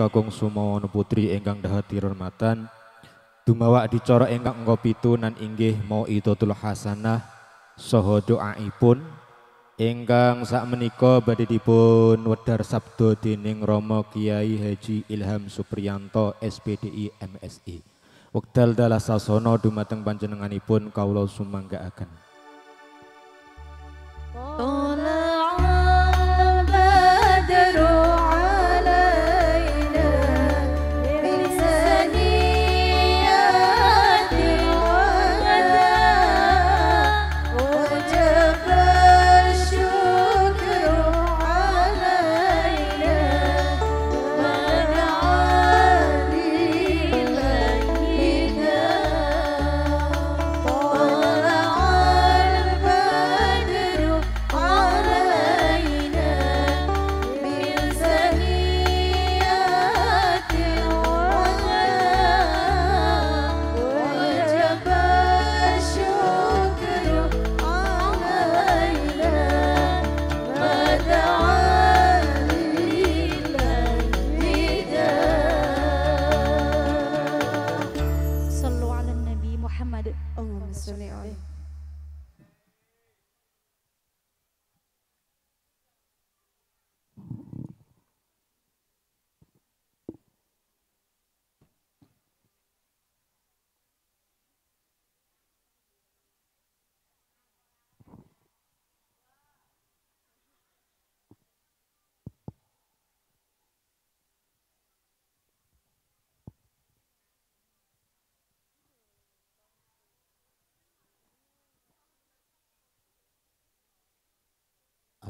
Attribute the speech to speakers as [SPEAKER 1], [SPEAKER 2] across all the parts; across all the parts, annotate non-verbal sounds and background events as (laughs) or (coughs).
[SPEAKER 1] kakung Sumawono putri enggang dahati hormatan, dumawak dicara ingkang ngopi pitu nan inggih mauidatul hasanah saha doaipun ingkang sakmenika badhe dipun wedar sabda dening romo Kiai Haji Ilham Supriyanto SPDI MSI wekdal dalah sasana dumateng panjenenganipun sumangga akan.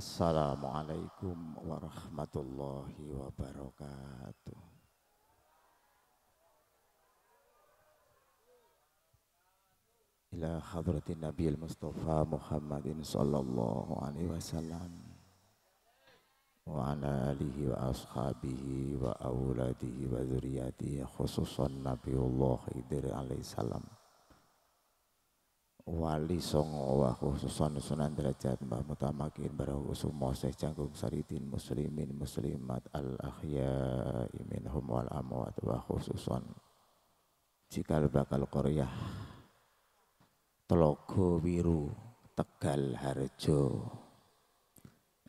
[SPEAKER 1] Assalamualaikum warahmatullahi wabarakatuh. Ila hadratin Nabi Mustafa Muhammadin sallallahu alaihi wasallam wa ala alihi wa ashabihi wa auladihi wa dzurriyyatihi khususan Nabiullah Khidir wali songo wa susan sunan derajat mbah mutamakin barahu sumo seh canggung saridin muslimin muslimat al imin hum wal amwat wa susan cikal bakal korea telogo wiru tegal harjo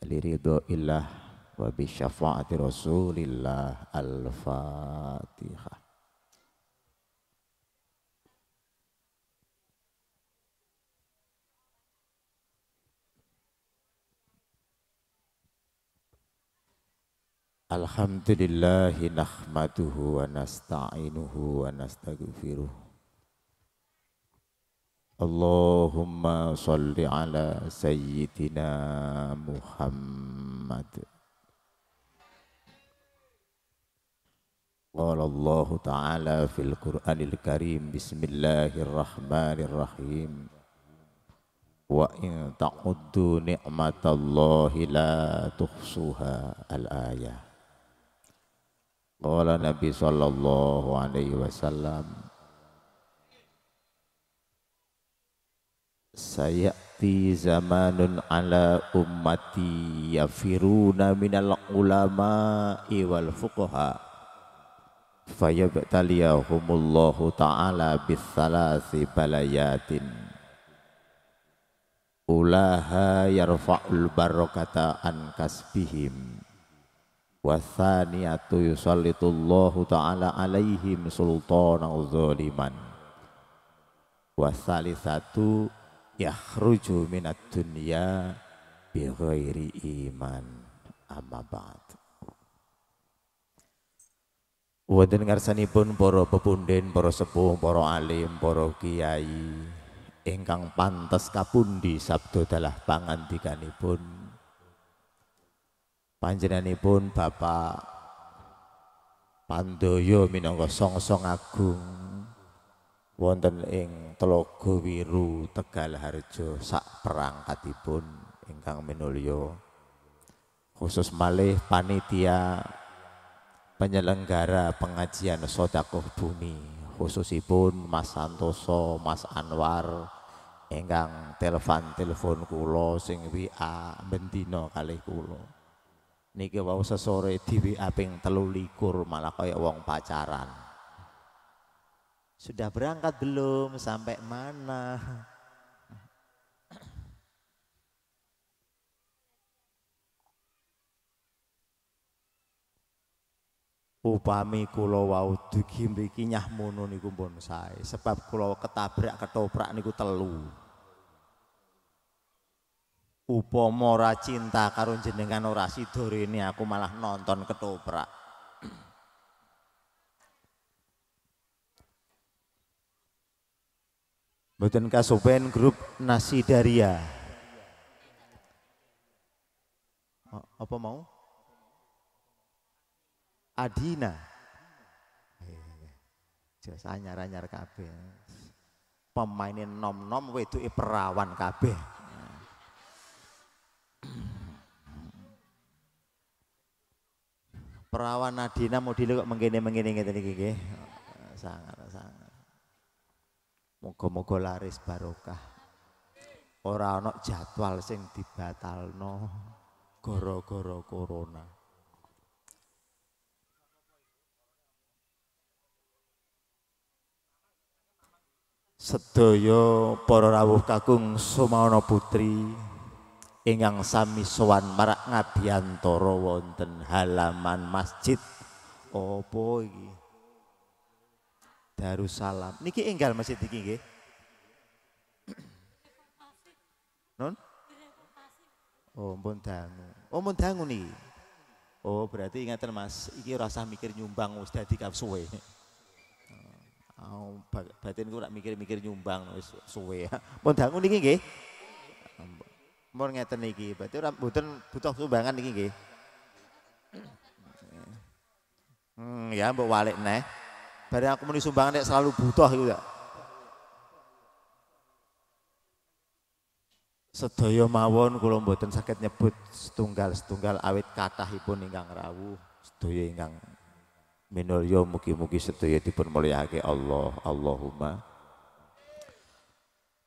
[SPEAKER 1] liridho illah wa bisyafaati rasulillah al-fatihah Alhamdulillahi nahmaduhu wa nasta'inuhu wa nastaghfiruh. Allahumma salli ala sayyidina Muhammad. Qala Allah Ta'ala fil Qur'anil Karim Bismillahirrahmanirrahim. Wa in ta'uddu ni'matallahi la tuhsuha al-ayah. Qala Nabi sallallahu alaihi wasallam Sayati zamanun ala ummati yafiruna minal ulama wal fuqaha fayabtaliyahumullahu ta'ala bithalasi balayatin ulaha yarfa'ul barakata an kasbihim Wasaniatu yusallitullahu ta'ala alaihim sultana zaliman wathalisatu yakhruju minat dunya bighairi iman amma ba'd Waden ngarsanipun poro pepundin, poro sepuh, poro alim, poro kiai ingkang pantas kapundi sabdo dalah pangandikanipun panjenenganipun Bapak Pandoyo minangka song agung wonten ing Telaga Wiru Tegal Harjo sak perangkatipun ingkang minulya khusus malih panitia penyelenggara pengajian Sodakoh Bumi khususipun Mas Santoso, Mas Anwar ingkang telepon-telepon kula sing WA bendina kali kula niki wau sesore diwa aping telu likur malah kaya wong pacaran sudah berangkat belum sampai mana upami kulo wau dugi mriki nyah mono niku mbon sae sebab kulo ketabrak ketoprak niku telu Upo ora cinta karo jenengan ora sida ini aku malah nonton ketoprak (clears throat) Mboten kasupen grup nasi daria. Apa mau? Adina. Jos anyar-anyar kabeh. Pemainin nom-nom wedu perawan kabeh. Perawan Nadina mau dulu kok menggini-menggini gitu niki nggih. Sangat sangat. Mogo mogo laris barokah. Ora nok jadwal sing no koro gara corona. Sedoyo poro rawuh kakung Sumawono putri Ingang sami sowan marak toro wonten halaman masjid Oh iki Darussalam niki enggal masjid iki nggih (clears throat) Non Oh mpun dangu Oh mpun dangu nih Oh berarti ingatan Mas iki rasa mikir nyumbang wis dadi suwe Oh, batinku ora mikir-mikir nyumbang suwe ya. (laughs) Ampun dangu niki nggih. Mau ngeten iki, berarti ora mboten butuh sumbangan iki nggih. Hmm, ya mbok walik neh. Bareng aku muni sumbangan nek selalu butuh iku ya. Sedaya mawon kula mboten sakitnya nyebut setunggal-setunggal awit kathahipun ingkang rawuh, sedaya ingkang minulya mugi-mugi sedaya dipun mulyakake Allah. Allahumma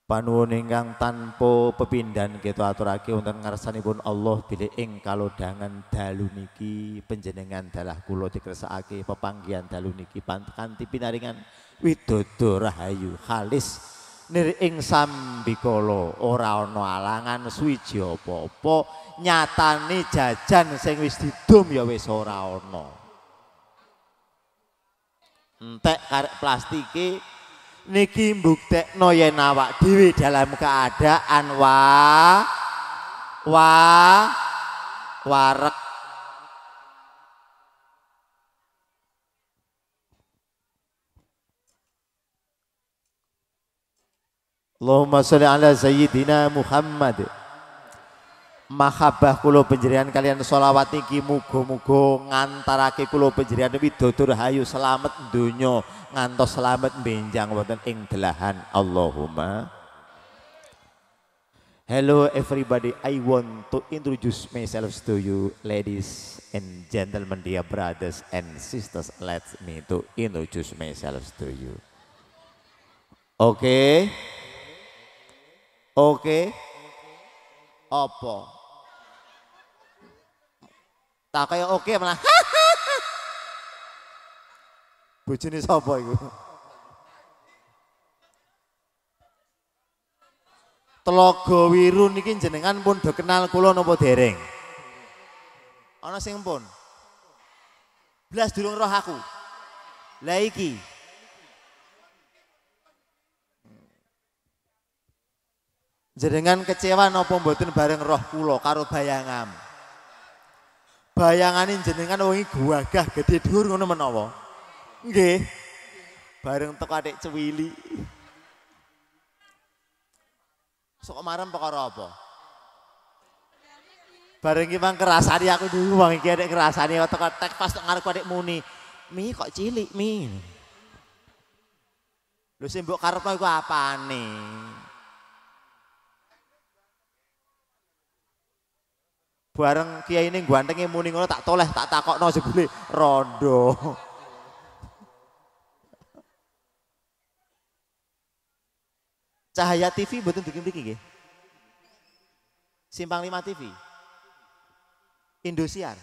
[SPEAKER 1] panuwun ingkang tanpa pepindhan kita aturake wonten ngarsanipun Allah bilih ing kalodhangan dalu niki panjenengan dalah kula dikresakake pepanggihan dalu niki kanthi pinaringan widodo rahayu halis nir ing sambikala ora ana alangan suwiji apa-apa nyatane jajan sing wis didum ya wis ora ana entek karek plastike niki no yen awak dhewe dalam keadaan wa wa warek Allahumma salli ala sayyidina Muhammad mahabah kulo penjerian kalian selawat iki muga ke ngantarake kula demi widodo hayu selamat dunyo ngantos selamat benjang wonten ing delahan Allahumma Hello everybody, I want to introduce myself to you ladies and gentlemen, dear brothers and sisters. Let me to introduce myself to you. Oke? Okay? Oke? Okay? Apa? Tak nah, kayak oke okay, malah. (laughs) Bojone sapa iku? Telaga Wiru niki jenengan pun dikenal kulo kula dereng? Ana sing pun. Blas durung roh aku. Lah iki. Jenengan kecewa napa mboten bareng roh kulo karo bayangam bayangane jenengan wingi guagah gede dhuwur ngono menawa. Nggih. Bareng teko adik cewili. Sok marem perkara apa? Bareng ki mang kerasani aku dulu wong iki adik kerasani teko tek pas ngarep adik muni. Mi kok cilik mi. Lho sing mbok karepno iku apane? bareng Kia ini guantengnya muni ngono tak toleh tak takok no sebuli rondo cahaya TV betul bikin bikin gak? Simpang Lima TV Indosiar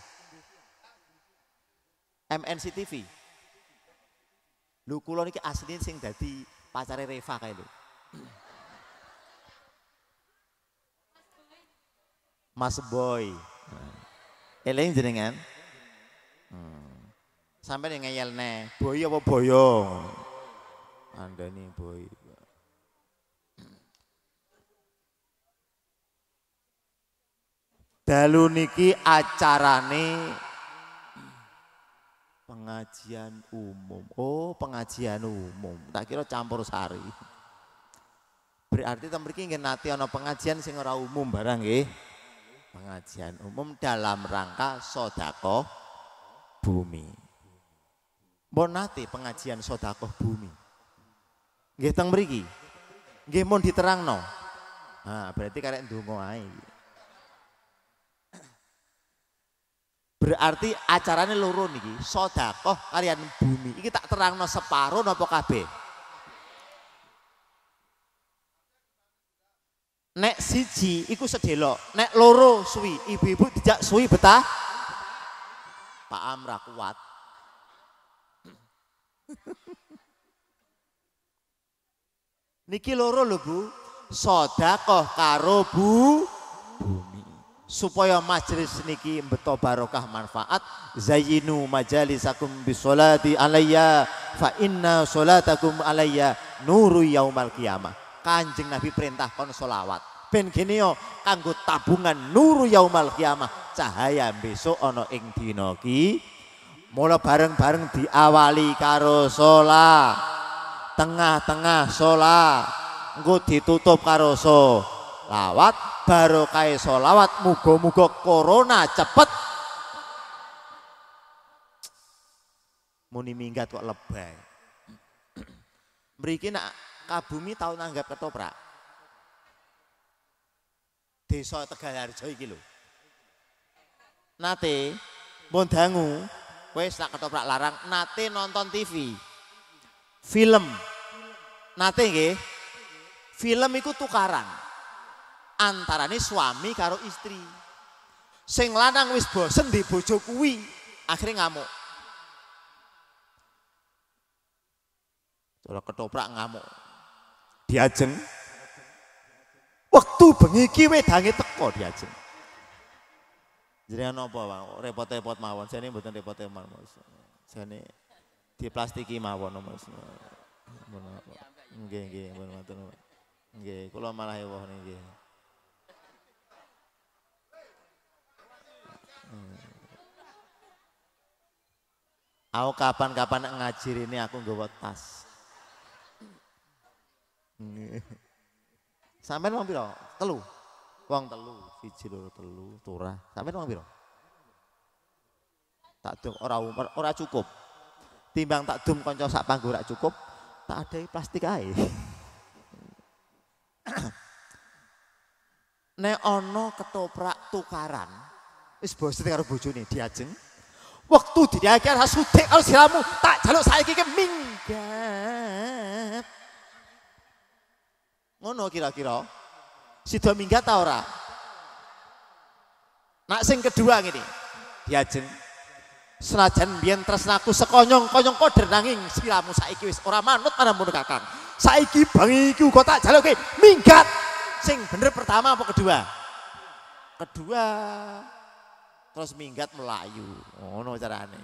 [SPEAKER 1] MNC TV lu kulon ini aslinya sing dadi pacare Reva kayak lu Mas Boy. Nah. Eling jenengan. Hmm. Sampai dengan ngeyelne, boy apa boyo? Anda nih boy. Dalu niki acarane pengajian umum. Oh, pengajian umum. Tak kira campur sari. Berarti tembriki ingin nanti ana pengajian sing ora umum barang nggih pengajian umum dalam rangka Sodako bumi. Bon nanti pengajian Sodako bumi. Nggih teng beri Nggih mon no. Nah, berarti karek dungo ai. Berarti acaranya luruh niki, Sodako kalian bumi. Iki tak terang no separuh no kabeh? Nek siji iku sedelo, nek loro suwi, ibu-ibu tidak suwi betah. Pak Amra kuat. (laughs) Niki loro lho Bu, koh karo Bu Supaya majlis niki mbeto barokah manfaat, zayinu majalisakum bisolati alayya fa inna solatakum alayya nuru yaumal kiamah. Kanjeng Nabi perintah kon solawat. Ben yo kanggo tabungan nuru yaumal kiamah cahaya besok ono ing dinoki. mula bareng-bareng diawali karo sola tengah-tengah sola engko ditutup karo so lawat baru kae solawat mugo-mugo corona cepet muni minggat kok lebay (clears throat) mriki nak Sukabumi tahu nanggap ketoprak. Desa Tegalharjo iki lho. Nate dangu kowe tak ketoprak larang nate nonton TV. Film. Nate nggih. Film iku tukaran. Antarane suami karo istri. Sing lanang wis bosen di bojo kuwi, akhire ngamuk. Kalau ketoprak ngamuk diajeng waktu bengi kiwe dange teko diajeng jadi apa Bang repot-repot mawon ini bukan repot-repot mawon di plastiki mawon Mas nggih enggak enggak enggak enggak kalau malah ewoh enggak Aku kapan-kapan ngajir ini aku buat tas. (laughs) sampai nang pira? Telu. Wong telu, siji loro telu, turah. sampai nang pira? Tak dong ora ora cukup. Timbang tak dum kanca sak panggo ora cukup, tak ada plastik ae. (coughs) Nek ana ketoprak tukaran, wis bosen karo bojone diajeng. Waktu diakan hasudik kalau siramu tak jaluk saiki ki minggat. Ngono kira-kira. Sido minggat ta ora? Nak sing kedua ngene. Diajeng. Ya, Senajan biyen tresnaku sekonyong-konyong koder nanging silamu saiki wis ora manut padamu Kakang. Saiki bangi iki uga tak jaluke minggat. Sing bener pertama apa kedua? Kedua. Terus minggat melayu. Ngono carane.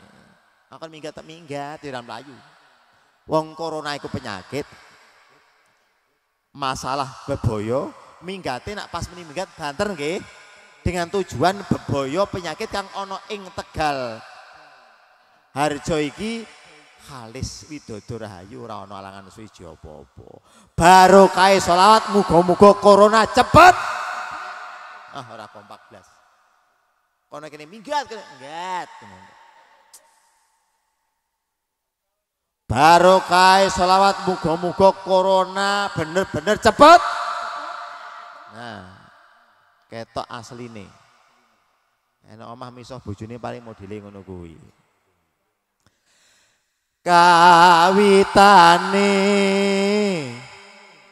[SPEAKER 1] Akan minggat tak minggat, tidak melayu. Wong corona itu penyakit, masalah beboyo minggate nak pas meni minggat banter nggih dengan tujuan beboyo penyakit kang ono ing Tegal. Harjo iki Halis Widodo Rahayu ora ana alangan suci apa-apa. Barokah selawat muga-muga corona cepet. Ah ora kompak blas. Kono kene minggat kene minggat. Barokai solawat muga-muga corona bener-bener cepet. Nah, ketok asli nih Enak omah Misof bujuni paling mau ngono kuwi. Kawitane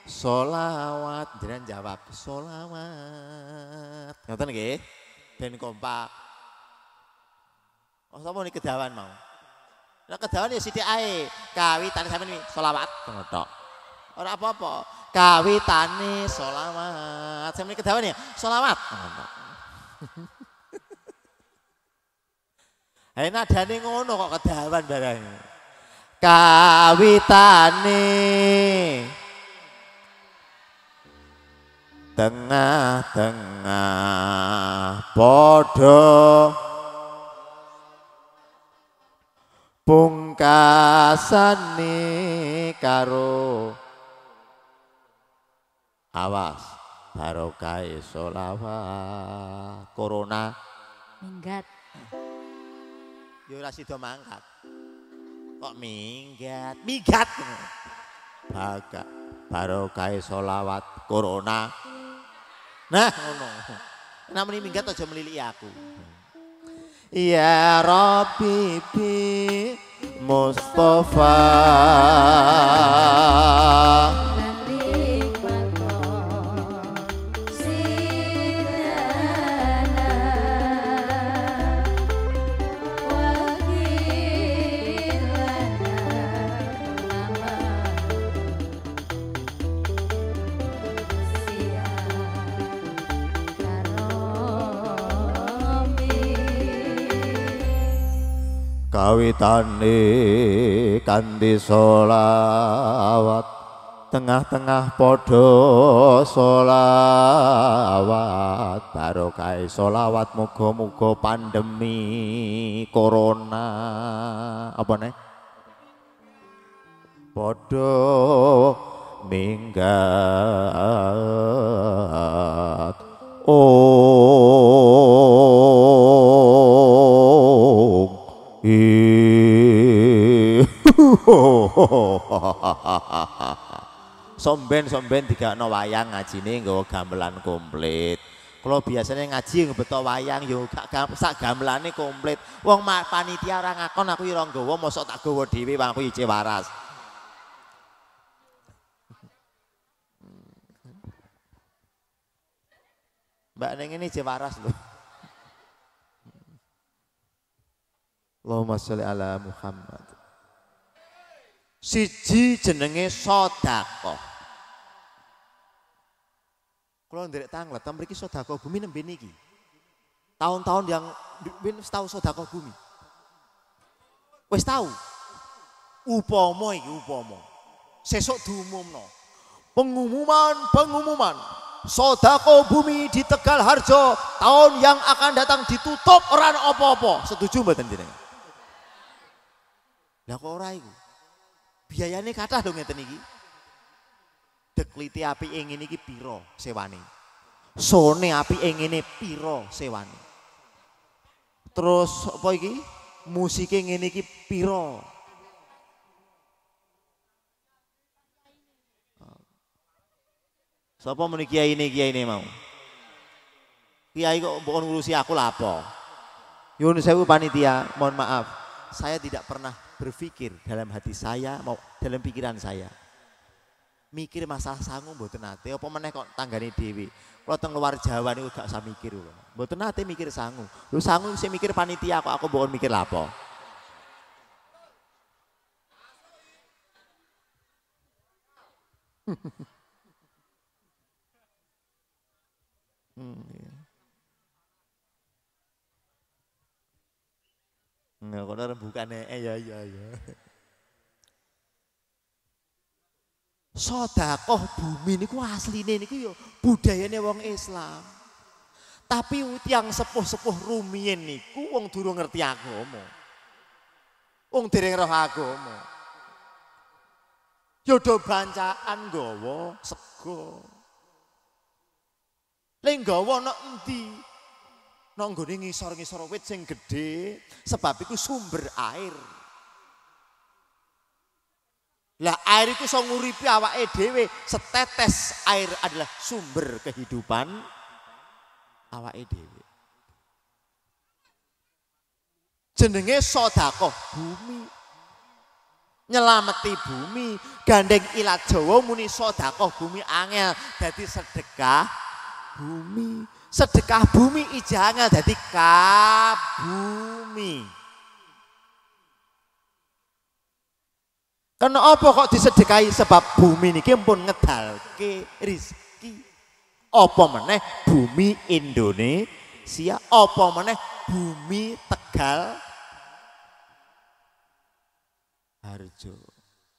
[SPEAKER 1] solawat dan jawab solawat. Ngoten nggih? Ben kompak. Oh, sama nih kedawan mau? Nek kedawan ya sithik ae. Kawitane sampean iki selawat Ora apa-apa. Kawitane selawat. Sampeyan kedawan ya selawat ah, ngono. Hei (laughs) nadane ngono kok kedawan barang. Kawitane
[SPEAKER 2] tengah-tengah podo
[SPEAKER 1] pungkasane karo awas Barokai sholawat corona minggat yo ora mangkat kok minggat minggat baga Barokai sholawat corona nah ngono nah minggat aja melili aku
[SPEAKER 2] Ya Rabbi bi Mustafa
[SPEAKER 1] kawitane kanthi sholawat tengah-tengah padha sholawat barokah sholawat muga-muga pandemi corona apa ne padha
[SPEAKER 2] minggat oh
[SPEAKER 1] Somben-somben (laughs) no wayang nih nggawa gamelan komplit. Kalau biasanya ngaji beto wayang yo gak sak nih komplit. Wong panitia ora ngakon aku ora nggawa mosok tak gawa aku ije waras. Mbak Neng ini jewaras loh. Allahumma sholli ala Muhammad. Siji jenenge sedekah. Kula nderek tanglet, ta mriki sedekah bumi nembe niki. Tahun-tahun yang bin tahu sedekah bumi. Wis tahu. Upama iki upama. Sesuk diumumno. Pengumuman, pengumuman. Sodako bumi di Tegal Harjo tahun yang akan datang ditutup orang opo-opo. Setuju mbak jenengan? Lah kok ora iku? Biayane kathah lho ngeten iki. Dekliti api ing ini iki pira sewane? Sone api ing ini pira sewane? Terus apa iki? Musike ngene iki pira? Siapa so, muni ini kiai ini mau? Kiai kok bukan ngurusi aku lapo? Yun saya panitia, mohon maaf. Saya tidak pernah berpikir dalam hati saya mau dalam pikiran saya mikir masalah sangu buat nate apa meneh kok tanggane Dewi. Kalau teng luar Jawa nih gak usah mikir dulu. Buat nate mikir sangu Lu sangu sih mikir panitia kok aku bukan mikir lapo
[SPEAKER 3] (laughs)
[SPEAKER 1] hmm, iya. Nah, kono rembukane eh ya ya ya. Sodakoh bumi niku asline niku ya budayane wong Islam. Tapi tiang sepuh-sepuh rumiyin niku wong durung ngerti agama. Wong dereng roh agama. Ya bancaan nggawa sego. Lenggawa ana endi? nonggone ngisor-ngisor wit sing gedhe sebab iku sumber air. Lah air itu iso nguripi awake dhewe, setetes air adalah sumber kehidupan awake dhewe. Jenenge sedekah bumi. Nyelameti bumi, gandeng ilat Jawa muni sedekah bumi angel, jadi sedekah bumi sedekah bumi ijangal jadi kabumi. Kena opo kok disedekahi sebab bumi niki pun ke rizki. Apa meneh bumi Indonesia, apa meneh bumi Tegal Harjo.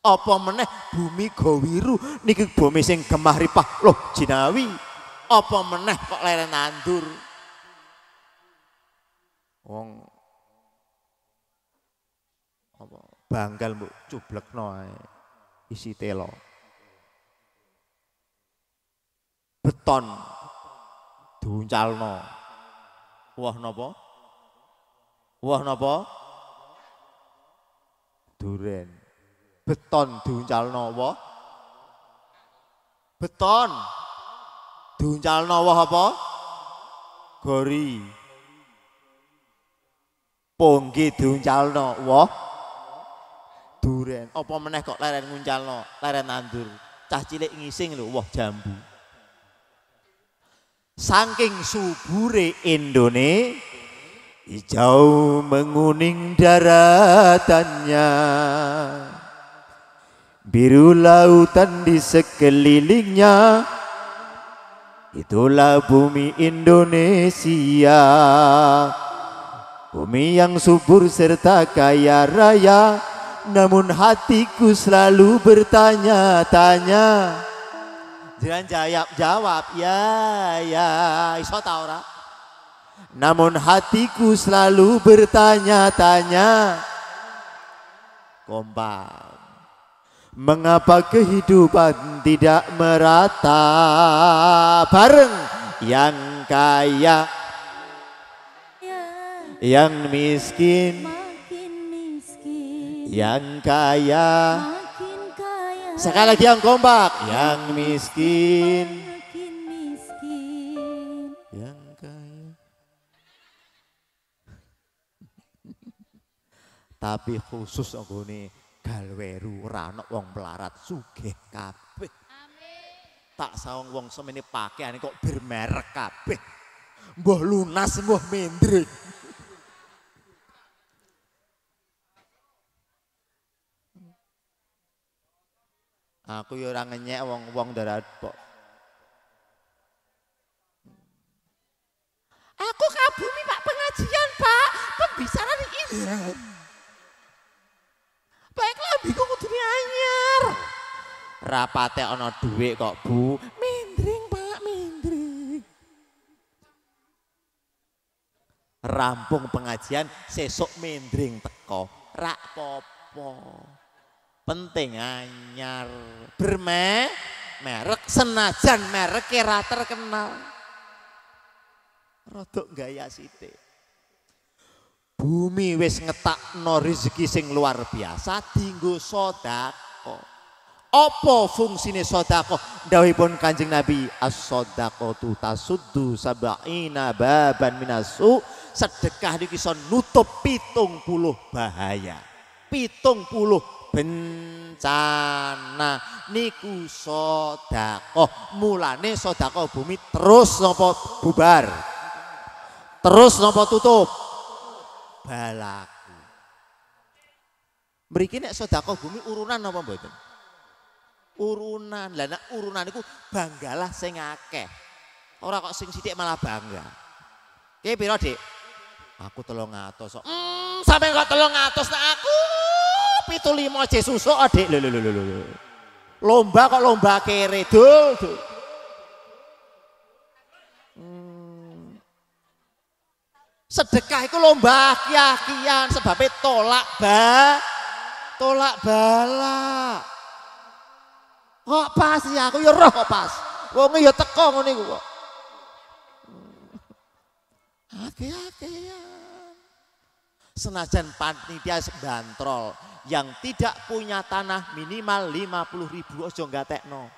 [SPEAKER 1] Apa meneh bumi Gowiru niki bumi sing gemah ripah loh jinawi. apa meneh kok leren nandur wong apa banggal mbok cublekno ae isi telo beton diuncalno wah napa wah napa duren beton diuncalno wah beton Diuncalno wah apa? Gori. Ponggi diuncalno wah, duren. Apa meneh kok leren nguncalno, leren nandur. Cah cilik ngising lho wah jambu. Saking subure Indonesia hijau menguning daratannya biru lautan di sekelilingnya Itulah bumi Indonesia Bumi yang subur serta kaya raya Namun hatiku selalu bertanya-tanya Jangan jawab, jawab ya ya iso ora? Namun hatiku selalu bertanya-tanya Kompak Mengapa kehidupan tidak merata Bareng yang kaya Yang miskin Yang kaya Sekali lagi yang kompak Yang miskin Yang kaya Tapi khusus aku nih medal weru ora ana wong pelarat sugih kabeh. Amin. Tak saung wong semene pakaiane kok bermerek kabeh. Mbah lunas, mbah mendring. Aku ya ora ngenyek wong-wong darat kok.
[SPEAKER 4] Aku kabumi Pak pengajian, Pak. Pembicaraan ini. Iya. Baik lambi kok kudune anyar.
[SPEAKER 1] Rapate ana duit kok, Bu.
[SPEAKER 4] Mindring, Pak, mindring.
[SPEAKER 1] Rampung pengajian sesuk mindring teko. Rak popo. Penting anyar. Berme merek senajan merek kira terkenal. Rodok gaya sithik. Bumi wis no rezeki sing luar biasa tinggu sodako. fungsi fungsine sodako? pun Kanjeng Nabi, as sodako tuh tasudu sabaina baban minasu. Sedekah dikison nutup pitung puluh bahaya. Pitung puluh bencana niku sodako mulane sodako bumi terus nopo bubar terus nopo tutup balaku. Mriki nek sedekah bumi urunan apa mboten? Urunan. Lah nek urunan niku banggalah sing akeh. Ora kok sing sithik malah bangga. Ki pira, Dik? Aku 300 sok. Hmm, sampe kok 300 nek aku 75 J susuk, Dik. Lho lho lho lho. Lomba kok lomba kere, dul. dul. Sedekah itu lomba kiyakian kian sebabnya tolak ba tolak bala. Kok pas ya aku ya roh kok pas. Wong ya teko ngene iku kok. Hmm. Akeh-akehan. Senajan panitia bantrol yang tidak punya tanah minimal 50 ribu ojo tekno.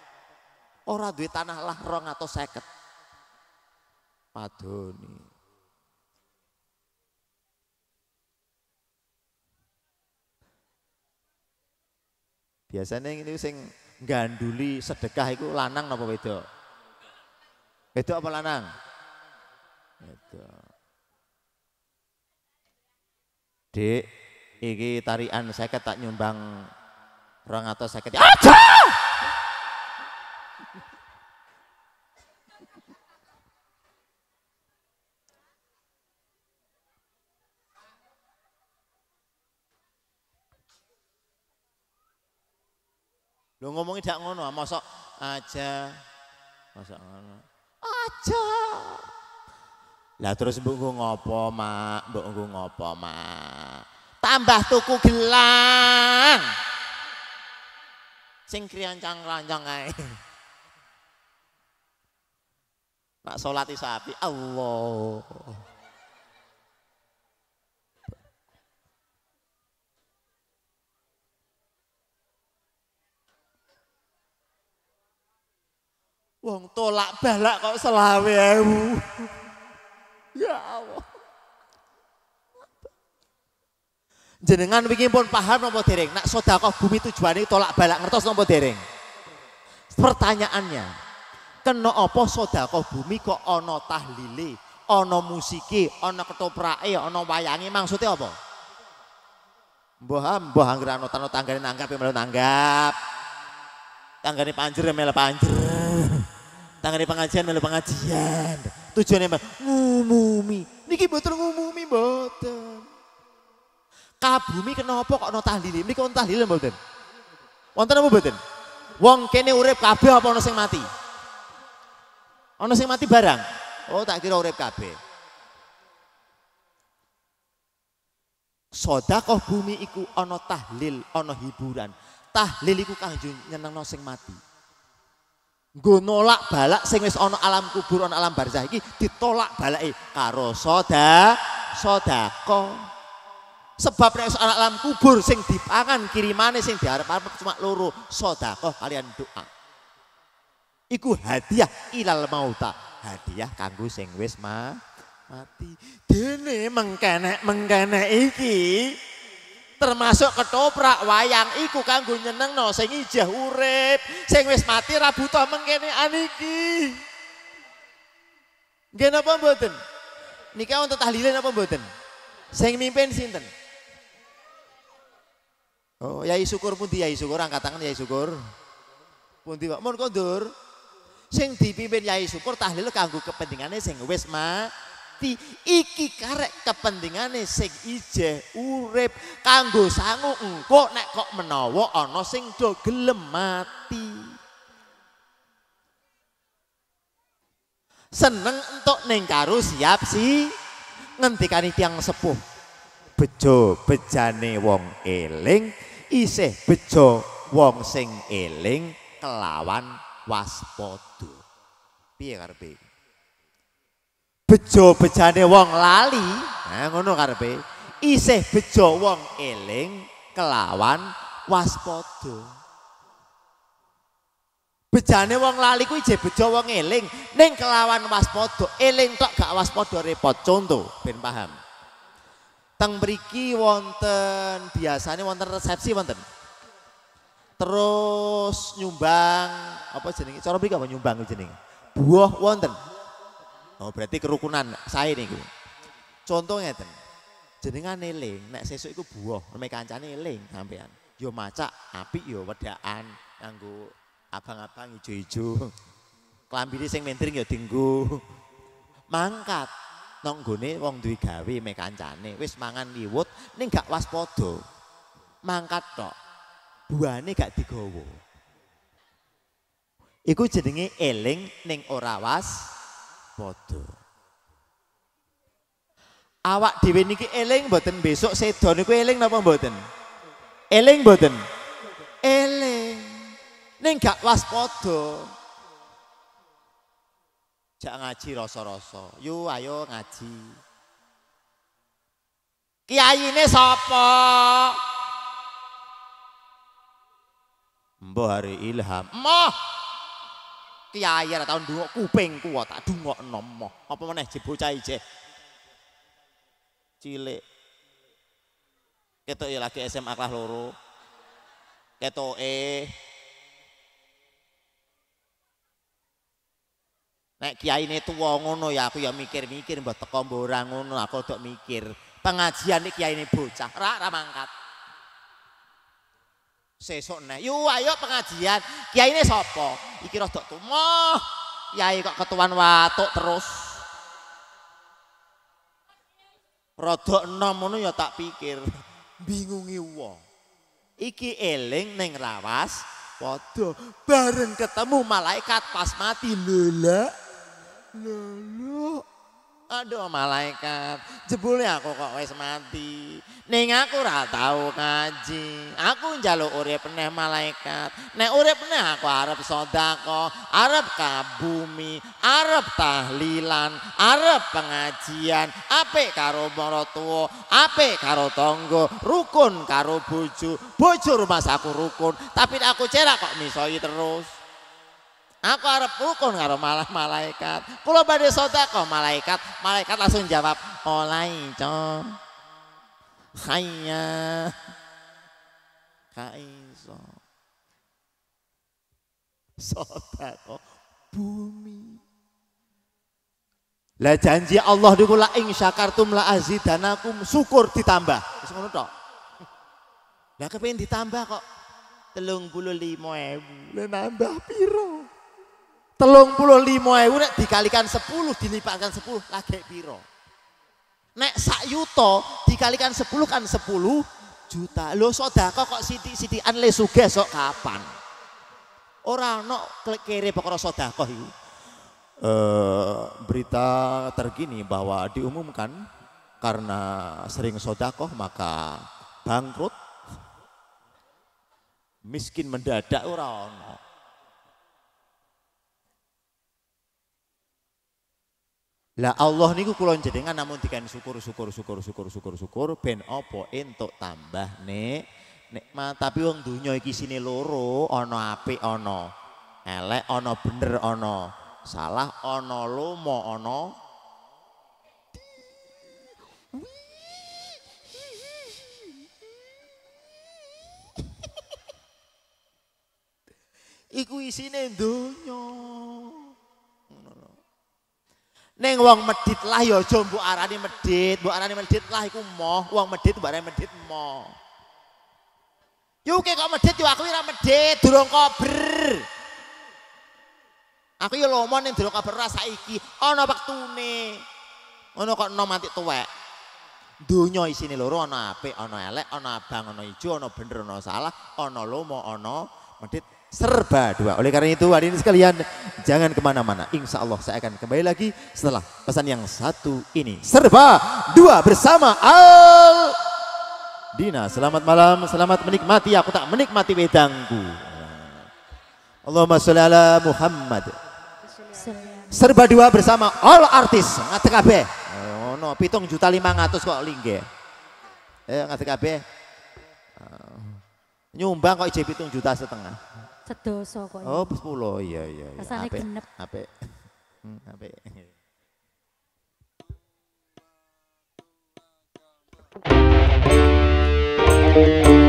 [SPEAKER 1] Ora duwe tanah lah rong atau seket. Padoni. Biasanya ini sing ganduli sedekah itu lanang apa wedok? Wedok apa lanang? Wedok. Dik, iki tarian saya tak nyumbang orang atau saya aja. lu ngomongi dak ngono, ah, mosok aja. Mosok ngono. Aja. Lah terus mbok nggo ngopo, Mak? Mbok nggo ngopo, Mak? Tambah tuku gelang. Sing kriancang-rancang ae. Mak salat isapi. Allah. Wong tolak balak kok selawe ewu. Ya Allah. Jenengan wingi pun paham napa dereng? Nak sedekah bumi tujuane tolak balak ngertos napa dereng? Pertanyaannya, kena apa sedekah bumi kok ana tahlile, ana musiki, ana ketoprake, ana wayangi maksudnya apa? Mbah, mbah anggere ana tanggane nanggap ya melu nanggap. Tanggane panjer ya melu panjer. Tangani pengajian melu pengajian. Tujuannya apa? Ngumumi. Niki betul ngumumi boten. Kabumi kenapa kok ono tahlil? Niki ono tahlil mboten? Wonten apa boten? Wong kene urip kabeh apa ono sing mati? Ono sing mati barang. Oh tak kira urip kabeh. Sodakoh bumi iku ono tahlil, ono hiburan. Tahlil iku kanggo nyenengno sing mati. Gue nolak balak sing wis ono alam kubur ono alam barzah iki ditolak balake karo soda sodako. Sebab nek ono alam kubur sing dipangan kirimane sing diharap arep cuma loro sodako kalian doa. Iku hadiah ilal mauta, hadiah kanggo sing wis ma mati. Dene mengkenek mengkenek iki termasuk ketoprak wayang iku kanggo no sing ijah urip sing wis mati ra butuh mengkene aniki nggih napa mboten nika untuk tahlilan apa mboten sing mimpin sinten Oh, Yai Syukur pun Yai Syukur angkat tangan Yai Syukur. pun di Mun kondur. Sing dipimpin Yai Syukur tahlil kanggo kepentingannya sing wis mati. iki karek kepentingane sing ijeh urip kanggo sangu engko nek kok menawa ana sing do gelem mati seneng entuk ning karo siap si ngentikani tiang sepuh bejo bejane wong eling isih bejo wong sing eling kelawan waspada piye karepe bejo bejane wong lali, nah ngono karepe. Isih bejo wong eling kelawan waspada. Bejane wong lali kuwi je bejo wong eling, ning kelawan waspada. Eling tok gak waspada repot. Contoh ben paham. Teng mriki wonten biasane wonten resepsi wonten. Terus nyumbang apa jenenge? Cara mriki apa nyumbang jenenge? Buah wonten. Oh berarti kerukunan saya nih gitu. Contohnya ten, jenengan neling, nek sesuk itu buah, namanya kancane eling sampean. Yo ya macak, api yo ya wedaan, nganggo abang-abang ijo-ijo. Klambine sing mentring yo ya dinggo. Mangkat nang gone wong duwe gawe me kancane, wis mangan liwut ning gak waspada. Mangkat tok. Buahane gak digawa. Iku jenenge eling ning ora was padha. Awak dhewe niki eling mboten besok sedo niku eling napa mboten? Eling mboten? Eling. Ning waspada. Jak ngaji rasa-rasa. Yu ayo ngaji. Kyaine sapa? Mbah Ari Ilham. Mbah kiai ora tau ndungok kupingku kok tak dungokno moh. Apa meneh jebocah ije. Cilik. Ketok ya lagi SMA kelas loro. Ketoke Nek ini tua ngono ya aku ya mikir-mikir buat teko mborang ngono aku dok mikir. Pengajian iki ini bocah, ra ra mangkat. sesok nih. Yuk ayo pengajian. Kiai ini sopo. Iki rodok tumoh. Kiai kok ketuan watuk terus. Rodok enam ini ya tak pikir. Bingungi wong. Iki eling neng rawas. Waduh, bareng ketemu malaikat pas mati lele. Lele. Aduh malaikat, jebule aku kok wis mati. Ning aku ora tau ngaji. Aku njaluk urip neh malaikat. Nek urip neh aku arep sodako, arep kabumi, arep tahlilan, arep pengajian, apik karo tuwa, apik karo tangga, rukun karo bojo, bojo rumah aku rukun, tapi aku cerak kok misoi terus. Aku arep rukun karo malah malaikat. Kulo badhe sedekah malaikat, malaikat langsung jawab, "Olai, co." Hayya. Kaiso. Sedekah bumi. Lah janji Allah niku la ing syakartum la azidanakum syukur ditambah. Wis ngono tok. Lah kepengin ditambah kok 35.000. Lah nambah piro? telung puluh lima ewu nek dikalikan sepuluh dilipatkan sepuluh lagi piro nek sak yuto dikalikan sepuluh kan sepuluh juta lo soda kok siti sitian anle suge sok kapan orang no kere pokoknya sodako itu eh, berita terkini bahwa diumumkan karena sering sodakoh maka bangkrut miskin mendadak orang Lah Allah niku kula jenengan namun dikain syukur syukur syukur syukur syukur syukur ben apa entuk tambah nek nikmat tapi wong dunya iki sini loro ana apik ana elek ana bener ana salah ana lomo ana iku isine donya Neng wong medit lah yo, ya aja arani medit, bu arani medit lah iku moh, wong medit mbok arani medit moh. Yuk, kok medit yo aku ora medit, durung kober. Aku yo lomo ning durung kober rasa iki, ana wektune. Ana kok enom mati tuwek. Donya isine loro ana apik, ana elek, ana abang, ana ijo, ana bener, ana salah, ana lomo, ana medit serba dua. Oleh karena itu hari ini sekalian jangan kemana-mana. Insya Allah saya akan kembali lagi setelah pesan yang satu ini. Serba dua bersama Al Dina. Selamat malam, selamat menikmati. Aku tak menikmati wedangku. Allahumma sholli ala Muhammad. Serba dua bersama all artis ngatek kabeh. Oh no, pitung juta lima ratus kok lingge. Eh ngatek kabeh. Nyumbang kok IC pitung juta setengah.
[SPEAKER 4] Sedoso kok. Oh, pas
[SPEAKER 1] iya iya. iya. Rasanya ape, genep. Hmm,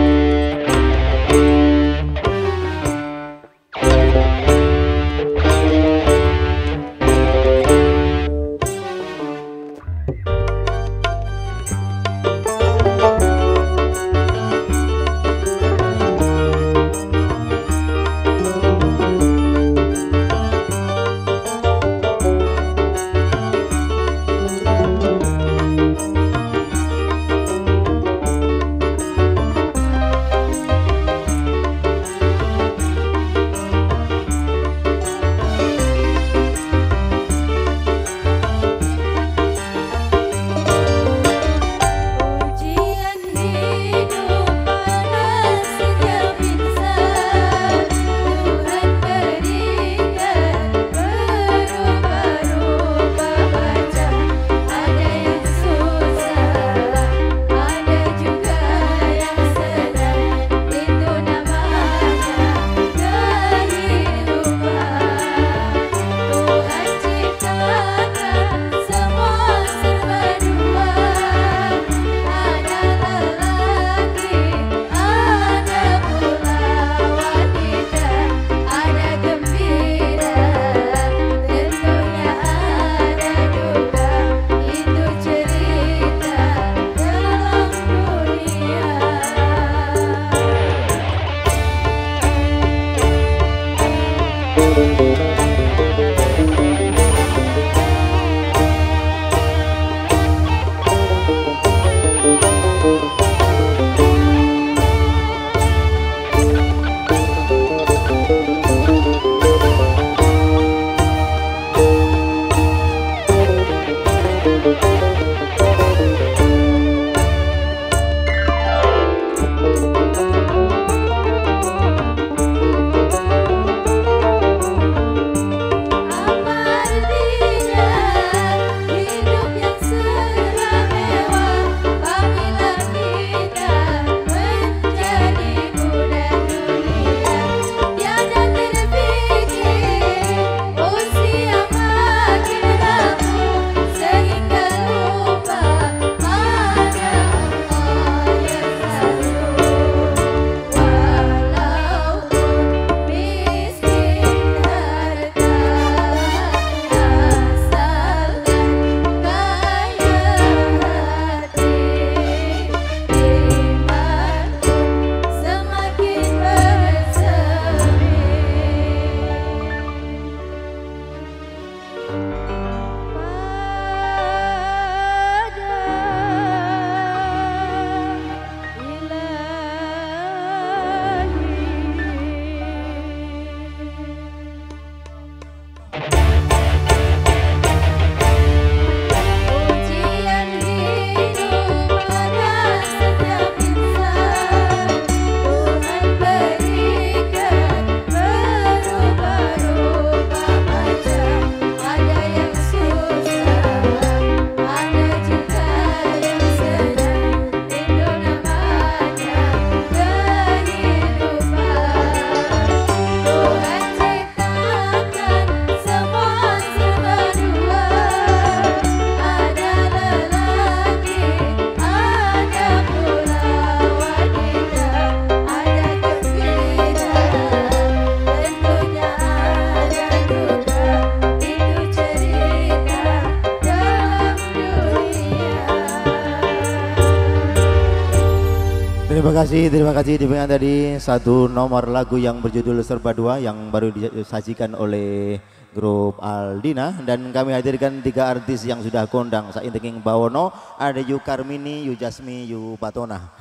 [SPEAKER 1] kasih, terima kasih demikian tadi satu nomor lagu yang berjudul Serba Dua yang baru disajikan oleh grup Aldina dan kami hadirkan tiga artis yang sudah kondang Sain Tenging Bawono, ada Yu Karmini, Yu Jasmi, Yu Patona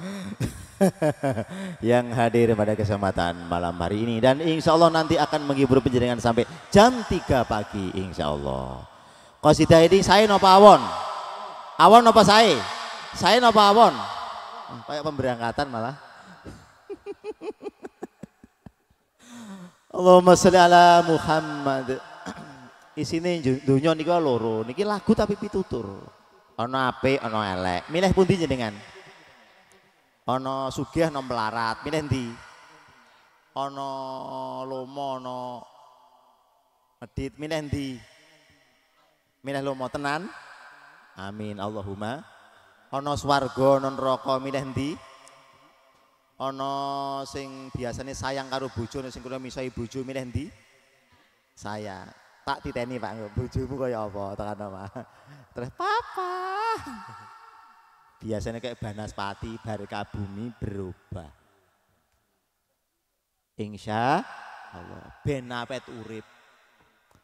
[SPEAKER 3] (laughs)
[SPEAKER 1] yang hadir pada kesempatan malam hari ini dan insya Allah nanti akan menghibur penjaringan sampai jam 3 pagi insya Allah. Kosidah ini saya nopo awon, awon nopo saya, saya nopo awon kayak pemberangkatan malah Allahumma salli ala Muhammad. (clears throat) Isine donya niku loro. Niki lagu tapi pitutur. Ana apik, ana elek. Milih pundi jenengan? Ono sugih, ana melarat. Milih ndi? Ono lomo, ono medit. Milih ndi? Milih lomo tenan? Amin Allahumma. Ana swarga, ana neraka. Milih ndi? Ono sing biasanya sayang karo bujo sing kudu misahi bojo milih ndi? Saya. Tak titeni Pak, bojomu kaya apa tekan apa Terus papa. Biasanya kayak banaspati barika bumi berubah. Insya Allah benapet urip.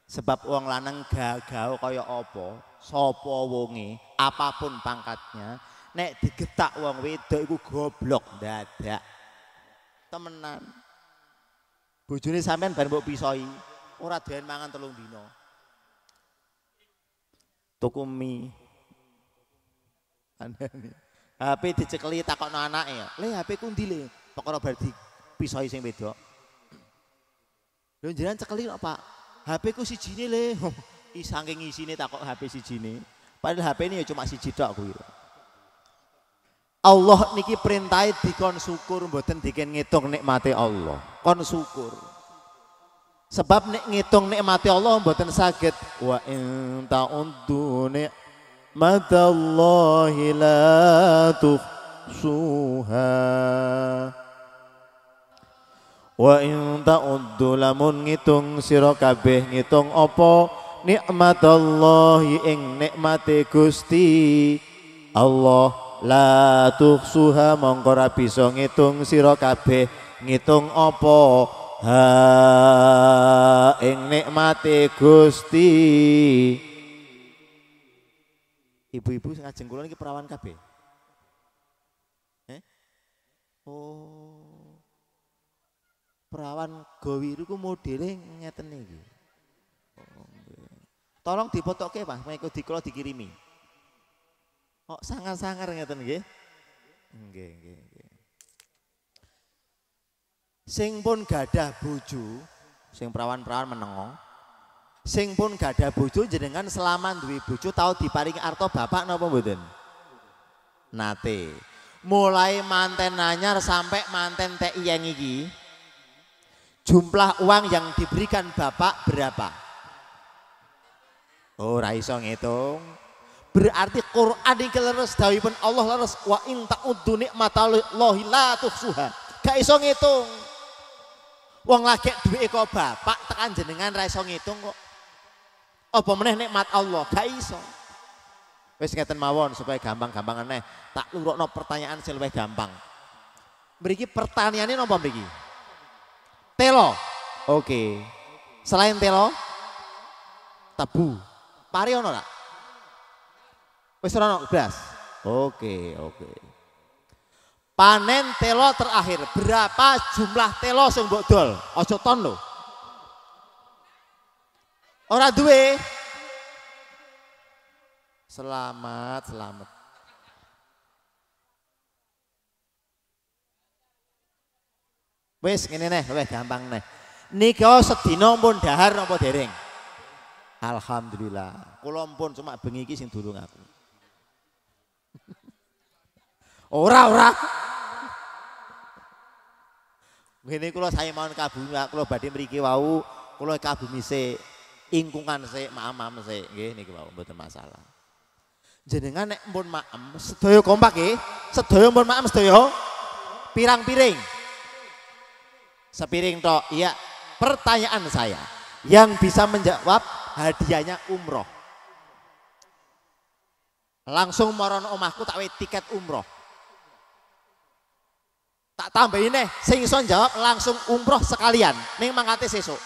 [SPEAKER 1] Sebab uang lanang gagau kaya apa, sapa wonge, apapun pangkatnya, nek digetak wong wedok iku goblok dadak temenan bojone sampean bar mbok pisoi ora doyan mangan telung dina tuku mie HP (laughs) dicekeli takokno anake ya. le HP ku ndi le perkara bar dipisoi sing wedok lho jenengan cekeli kok Pak HP ku sijine le (laughs) isange ngisine takok HP sijine padahal HP ini ya cuma siji tok kuwi Allah niki perintai dikon syukur mboten diken ngitung nikmate Allah. Kon syukur. Sebab nek ngitung nikmate Allah mboten sakit wa in ta'uddu nikmatallahi la suha. Wa in ta'uddu lamun ngitung sira kabeh ngitung apa nikmatallahi ing nikmate Gusti Allah la tuhsuha mongko ra bisa ngitung sira kabeh ngitung apa ha ing nikmate Gusti Ibu-ibu sing ajeng kula iki perawan kabeh Eh Oh perawan Gowiru ku modele ngeten iki oh, Tolong dipotokke Pak mengko dikira dikirimi Kok sangar-sangar ngeten nggih? Nggih, nggih, nggih. Sing pun gadah bojo, sing perawan-perawan menengo. Sing pun gadah bojo jenengan selama duwe bojo tau diparingi arto bapak napa mboten? Nate. Mulai manten nanyar sampai manten tek yang iki. Jumlah uang yang diberikan bapak berapa? Oh, ra iso ngitung. Berarti Quran ini leres dawipun Allah leres wa in ta'uddu nikmatallahi la tuhsuha. Gak iso ngitung. Wong lagi duwe kok bapak tekan jenengan ra iso ngitung kok. Apa meneh nikmat Allah gak iso. Wis ngeten mawon supaya gampang-gampang aneh. Tak lurukno pertanyaan sing luwih gampang. Mriki pertanyaane napa mriki? Telo. Oke. Okay. Selain telo, tabu, Pari ono lah Wis ora blas. Oke, oke. Panen telo terakhir, berapa jumlah telo sing mbok dol? Aja ton lho. Ora duwe. Selamat, selamat. Wes, ngene neh, wes gampang neh. Nika sedina pun dahar napa dereng? Alhamdulillah. Kula pun cuma bengi iki sing durung aku. Ora ora. Ngene kula mau kabung kabumi, kula badhe mriki wau, kula kabumi sik, ingkungan sik, maam-maam sik, nggih niki wau mboten masalah. Jenengan nek pun maem sedaya kompak nggih, sedaya pun maem sedaya pirang piring. Sepiring tok, iya. Pertanyaan saya yang bisa menjawab hadiahnya umroh. Langsung moron omahku tak tiket umroh. Tak tambah ini, sing iso jawab langsung umroh sekalian. Ning mangkate sesuk.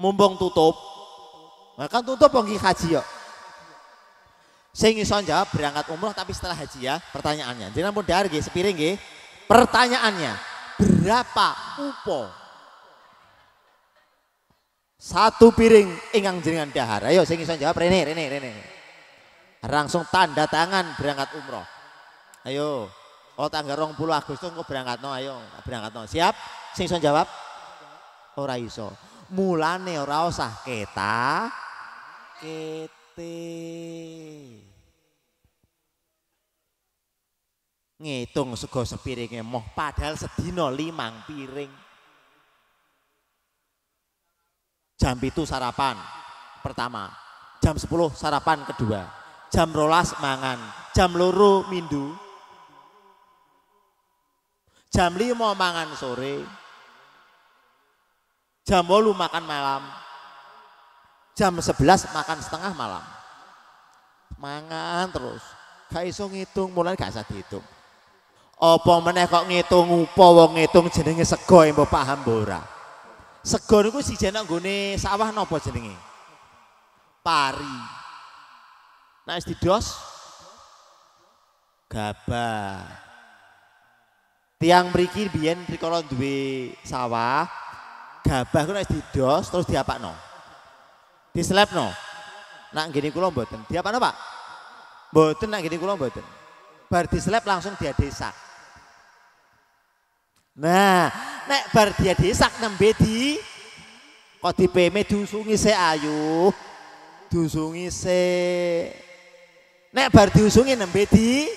[SPEAKER 1] Mumbung tutup. kan tutup wong haji yo. Sing iso jawab berangkat umroh tapi setelah haji ya, pertanyaannya. Jadi nampun dahar nggih, sepiring nggih. Pertanyaannya, berapa upo? Satu piring ingang jenengan dahar. Ayo sing iso jawab Rene, Rene, Rene. Langsung tanda tangan berangkat umroh. Ayo. Oh tanggal 20 Agustus engko no ayo, no Siap? Sing iso jawab? Ora iso. Mulane ora usah kita kete. Ngitung sego sepiringnya moh padahal sedino limang piring. Jam itu sarapan pertama, jam 10 sarapan kedua, jam rolas mangan, jam loro mindu, Jam 5 mangan sore. Jam 8 makan malam. Jam 11 makan setengah malam. Mangan terus. Gak iso ngitung, mulai gak usah dihitung. Apa meneh kok ngitung upo wong ngitung jenenge sego mbok paham ora? Sego niku sijen nang gone sawah nopo jenenge? Pari. Nek nah, didos gabah. Tiang mriki biyen rikala duwe sawah, gabah ku di dos terus diapakno. Dislepno. Nak ngene kula mboten. Diapakno, Pak? Boten nak ngene kula boten. Bar dislep langsung dia desa. Nah, nek bar dia desa nembe di kok dipeme diusungi se ayu. Diusungi se Nek bar diusungi nembe di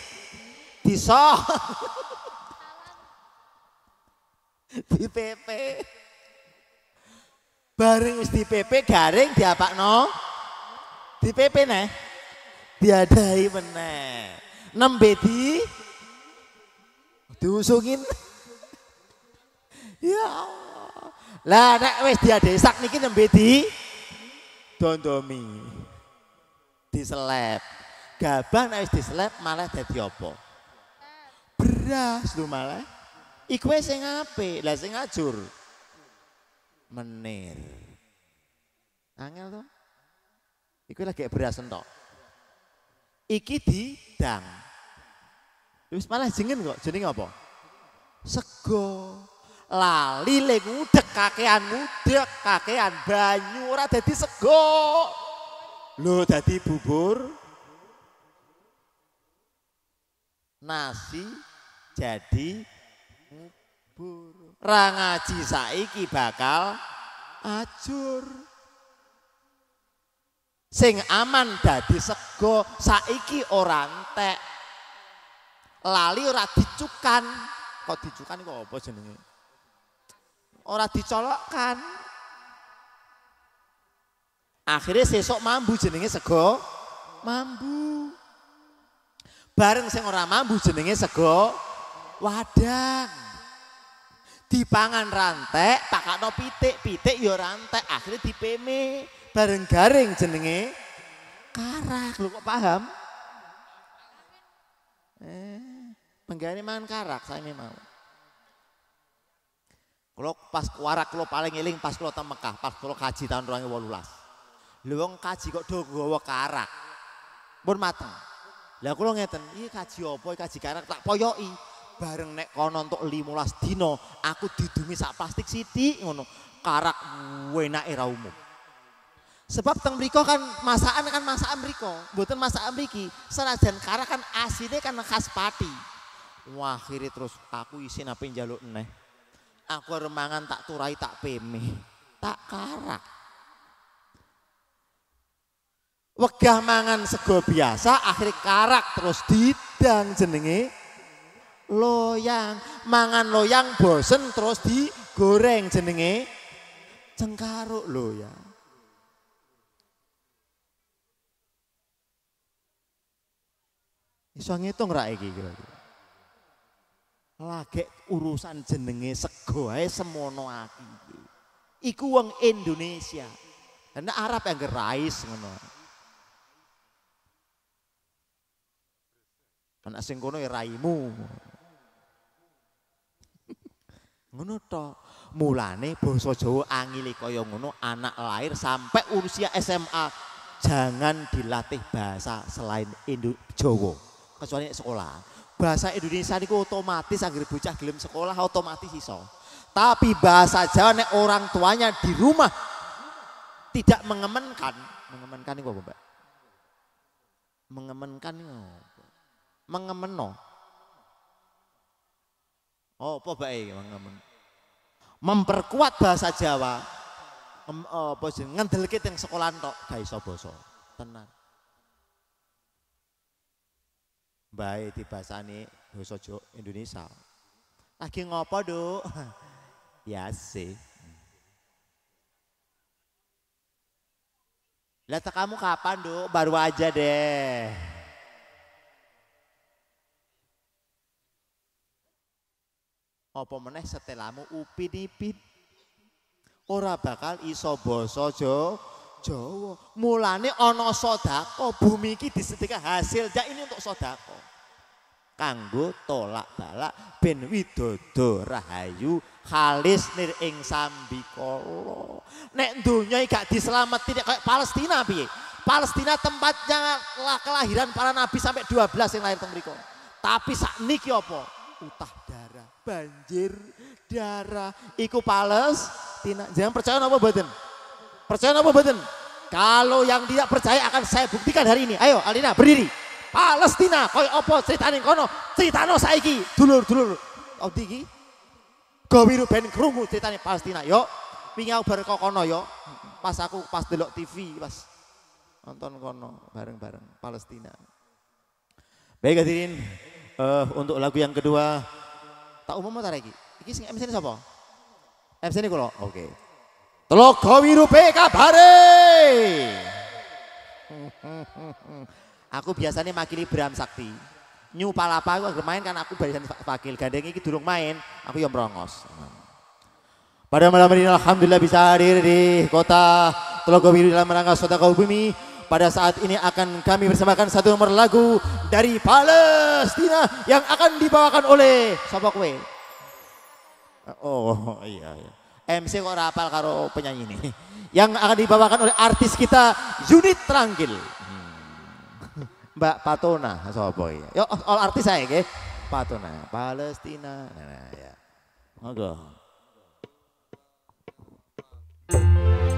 [SPEAKER 1] disoh. (laughs) di PP bareng wis di PP garing No? di PP ne, diadai meneh nembe di diusungin ya Allah lah nek wis diadai sak niki nembe di dondomi diselep gabah nek wis diselep malah dadi apa beras lu malah Iku sing apik, lah sing ajur. Menir. Angel to? Iku lagi beras entok. Iki didang. Wis malah jengen kok, jenenge apa? Sego. Lali lek ngudek kakean ngudek, kakean banyu ora dadi sego. Lho dadi bubur nasi jadi ra ngaji saiki bakal ajur sing aman dadi sego saiki ora entek lali ora dicukan kok dicukan kok apa jenenge ora dicolokkan akhirnya sesok mambu jenenge sego mambu bareng sing ora mambu jenenge sego wadang di dipangan rantek no pitik pitik ya rantek akhirnya di dipeme
[SPEAKER 2] bareng garing jenenge
[SPEAKER 1] karak lu kok paham eh penggane mangan karak saya mau kalau pas kuarak kalau paling eling pas kalau teng Mekah pas kalau kaji tahun 2018 lu wong kaji kok do gawa karak pun mateng lah kalau ngeten iya kaji apa kaji karak tak poyoi bareng nek kono untuk limulas dino aku didumi sak plastik siti ngono karak wena era umum sebab teng mriko kan masakan kan masakan mriko mboten masakan mriki senajan karak kan asine kan khas pati wah terus aku isin apa njaluk neh aku remangan tak turai tak peme tak karak wegah mangan sego biasa akhirnya karak terus didang jenenge loyang. Mangan loyang bosen terus digoreng jenenge cengkaruk loyang. Iso ngitung ra iki lagi urusan jenenge sego ae semono aki. Iku wong Indonesia. Ana Arab yang gerais ngono. Anak sing kono ya raimu. Ngono to. Mulane boso jowo angili kaya ngono anak lahir sampai usia SMA jangan dilatih bahasa selain Indo Jowo Kecuali sekolah. Bahasa Indonesia niku otomatis agar bocah gelem sekolah otomatis iso. Tapi bahasa Jawa nek orang tuanya di rumah tidak mengemenkan, mengemenkan niku Bapak Mbak? Mengemenkan Mengemeno. Oh, apa bae mengemen? memperkuat bahasa Jawa mem, yang eh, yang ngendelke teng sekolah tok ga tenang baik tenan bahasa ini basa Indonesia lagi ngopo duk (laughs) ya sih Lihat kamu kapan duk baru aja deh Apa meneh setelamu upin ipin. Ora bakal iso basa Jawa. Mulane ana sedekah bumi iki disedekah hasil dak ini untuk sedekah. Kanggo tolak balak ben widodo rahayu Halis nir ing sambikala. Nek donya gak diselamat tidak kayak Palestina bi. Palestina tempatnya kelahiran para nabi sampai 12 yang lahir teng tapi Tapi niki apa? Utah banjir darah iku pales tina jangan percaya apa badan percaya apa badan kalau yang tidak percaya akan saya buktikan hari ini ayo Alina berdiri Palestina koy opo ceritain kono ceritano saiki dulur-dulur Audi iki gawiru ben krungu ceritain Palestina yo pingau aku bareng kono yo pas aku pas delok TV pas nonton kono bareng-bareng Palestina baik hadirin uh, untuk lagu yang kedua Tak umum tak lagi. Iki sing mc ini siapa? mc ini kalau Oke. Okay. Telaga Wiru kabare. aku biasanya makili Bram Sakti. Nyu Palapa aku main kan aku barisan wakil. Gandeng iki durung main, aku yang merongos. Pada malam ini Alhamdulillah bisa hadir di kota Telaga dalam rangka Sota Bumi pada saat ini akan kami bersamakan satu nomor lagu dari Palestina yang akan dibawakan oleh Sobokwe. Oh iya iya. MC kok rapal karo penyanyi ini. Yang akan dibawakan oleh artis kita Unit Terangkil. Hmm. Mbak Patona sapa ya? Yo all artis saya ke Patona Palestina. Nah, nah ya.
[SPEAKER 2] Okay. Thank you.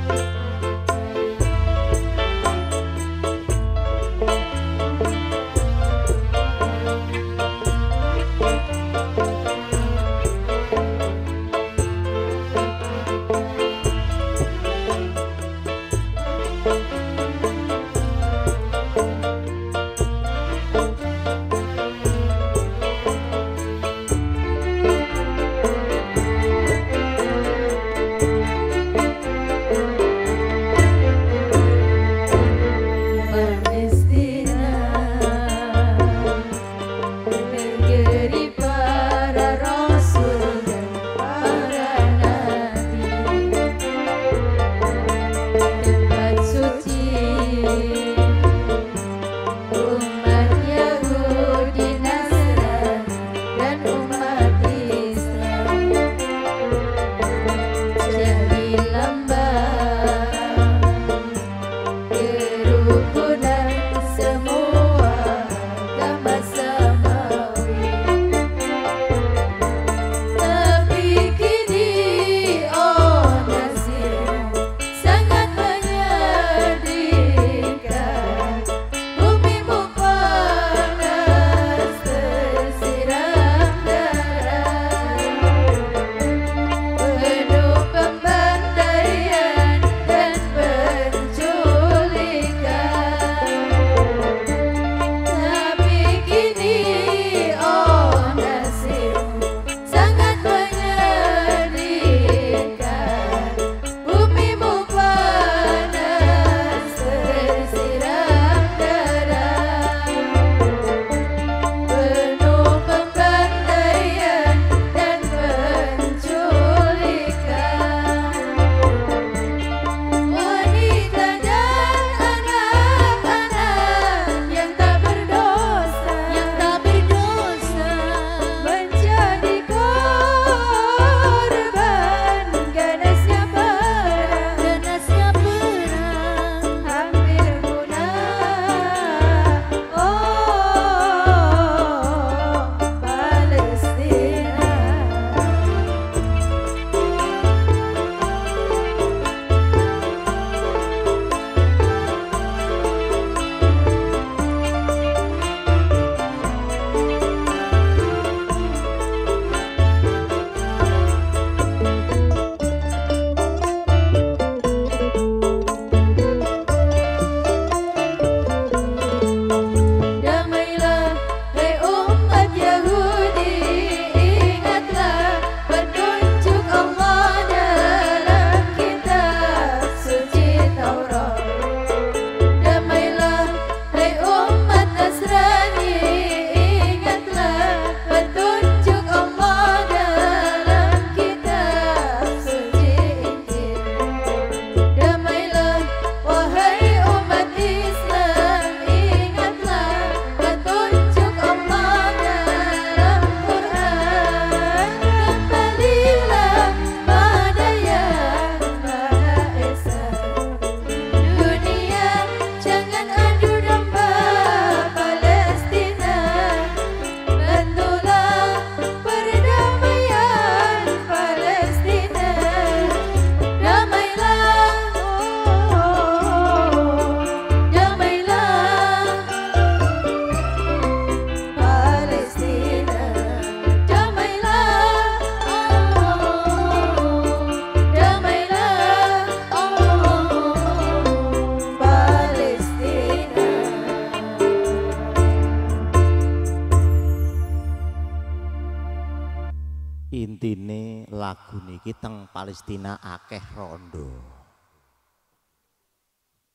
[SPEAKER 1] Palestina akeh rondo.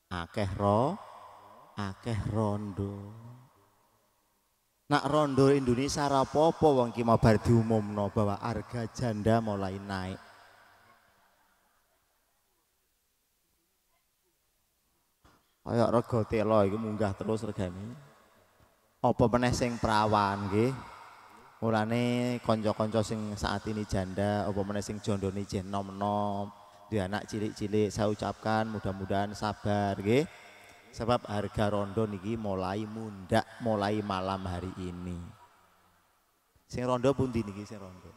[SPEAKER 1] Akeh ro, akeh rondo. Nak rondo Indonesia rapopo wong ki mabar diumumno bahwa harga janda mulai naik. Kayak rego telo iki munggah terus regane. Apa meneh sing perawan nggih? Mulane konco-konco sing saat ini janda apa meneh sing jandane jen nom-nom, di anak cilik-cilik saya ucapkan mudah-mudahan sabar ge Sebab harga rondo niki mulai mundak mulai malam hari ini. Sing rondo pundi niki sing rondo?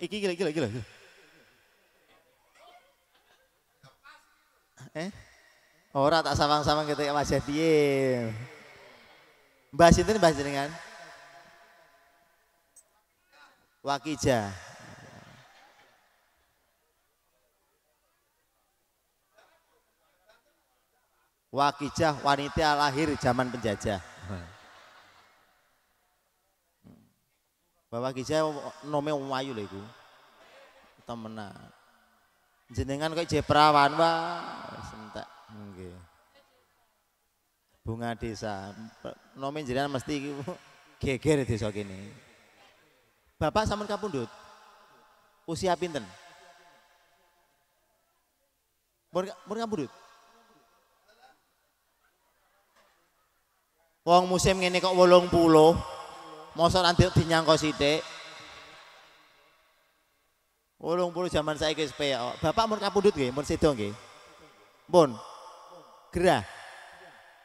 [SPEAKER 1] Iki gila gila gila. Eh? Ora tak samang-samang ketika Mas Piye. Mbah sinten Mbah jenengan? Wakija. Wakijah wanita lahir zaman penjajah. Bapak Kijah nome wayu lho iku. Temenan. Jenengan kok wah, wae sentek. Nggih bunga desa. Nomin jenengan mesti geger desa gini Bapak sampun kapundhut. Usia pinten? mur kapundut kapundhut. Wong musim ngene kok 80. Mosok nanti dinyangka sithik. 80 zaman ke wis Bapak mur kapundut gak? mur sedong gak? bon Gerah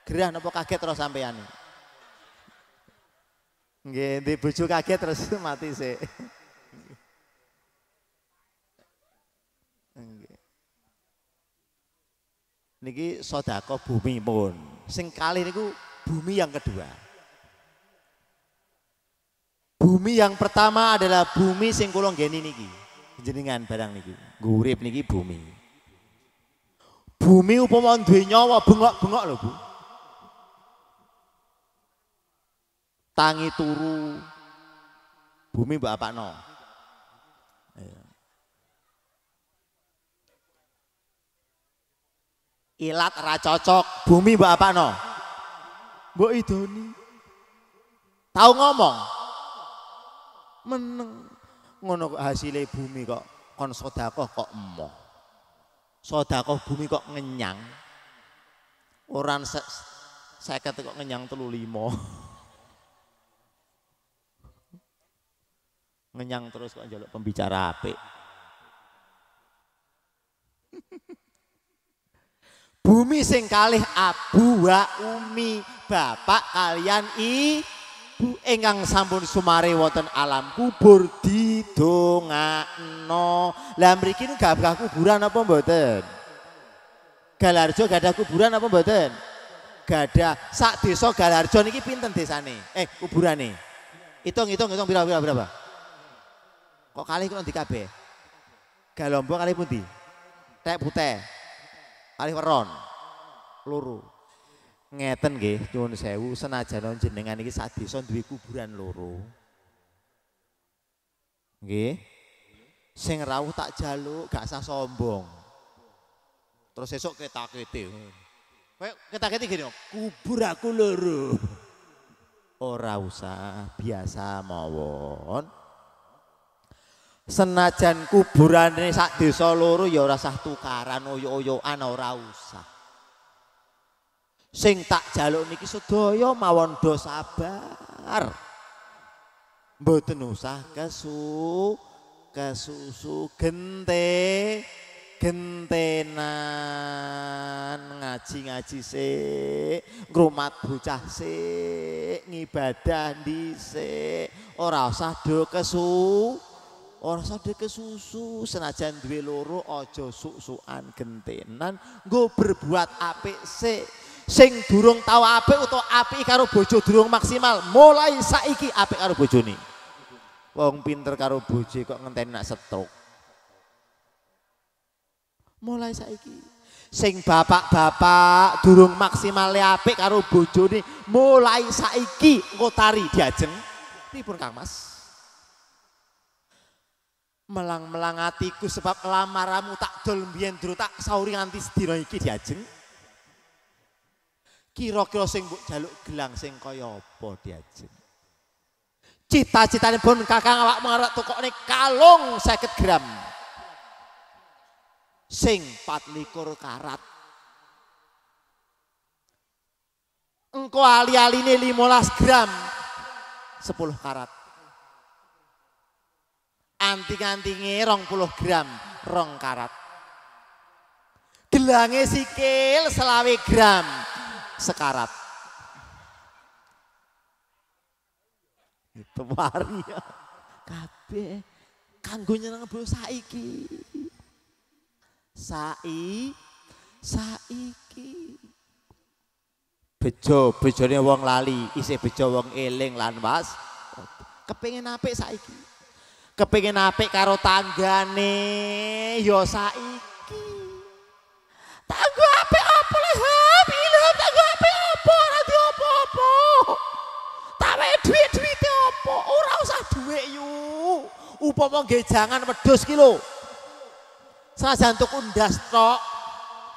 [SPEAKER 1] gerah nopo kaget terus sampeyan nggih di bojo kaget terus (laughs) mati se. niki sodako bumi pun sing kali niku bumi yang kedua bumi yang pertama adalah bumi sing kulong geni niki jenengan barang niki gurip niki bumi bumi upama duwe nyawa bengok-bengok lho Bu tangi turu bumi bapak no iya. ilat racocok cocok bumi bapak no bu idoni tahu ngomong meneng ngono hasilnya bumi kok kon sodakoh kok emoh sodakoh bumi kok ngenyang orang saya kata kok ngenyang telu limo (laughs) ngenyang terus kok njaluk pembicara apik. (laughs) Bumi sing kalih abu wa umi, bapak kalian ibu engang sampun sumare wonten alam kubur didongakno. Lah mriki gabah kuburan apa mboten? Galarjo ada kuburan apa mboten? ada sak desa Galarjo niki pinten desane? Eh kuburane? Hitung hitung hitung berapa berapa berapa? Kok kali kok nanti kabeh? Galombo kali putih teh putih. Kali peron luru. Ngeten ge, cuman sewu senajan jenengan ini saat desa dua kuburan luru. Ge, Sing rawuh tak jaluk, gak sah sombong. Terus esok kete, kita kete gini, kubur aku luru. Ora usah, biasa mawon. senajan kuburane sak desa loro ya ora sah tukaran oyo-oyoan ora usah sing tak jaluk niki sedaya mawon do sabar mboten usah kesu kesusu gente gentenan ngaji ngaji se ngrumat bocah se ngibadah dhisik ora usah do kesu Ora ke susu, senajan dua loro ojo susuan gentenan, Gue berbuat APC, Sing durung tau ape atau apik karo bojo durung maksimal, mulai saiki apik karo nih Wong pinter karo bojo kok ngenteni nak setruk. Mulai saiki sing bapak-bapak durung maksimale apik karo nih mulai saiki ngotari diajeng pripun Kang Mas Melang-melang atiku sebab lamaramu tak dol dulu tak sauri nganti sedina iki diajeng. Kira-kira sing mbok jaluk gelang sing kaya apa diajeng. cita citanya pun kakak ngawak awak tukok nih kalung 50 gram. Sing likur karat. Engko ali ini limolas gram. sepuluh karat. anting-antinge 20 gram, rong karat. Gelange sikil selawe gram, sekarat. Itu mari ya. Kabeh kanggo nyeneng bo saiki. Sai saiki. Bejo, bejone wong lali, isih bejo wong eling lan was. Kepingin apik saiki. Kepengen apik karo tanggane ya saiki. Tanggo apik apa le hab, ilham tanggo apik apa ora di apa-apa. Tawe duit-duite apa, ora usah duit yu. Upama nggih jangan wedhus ki lho. Senajan tuk undas tok.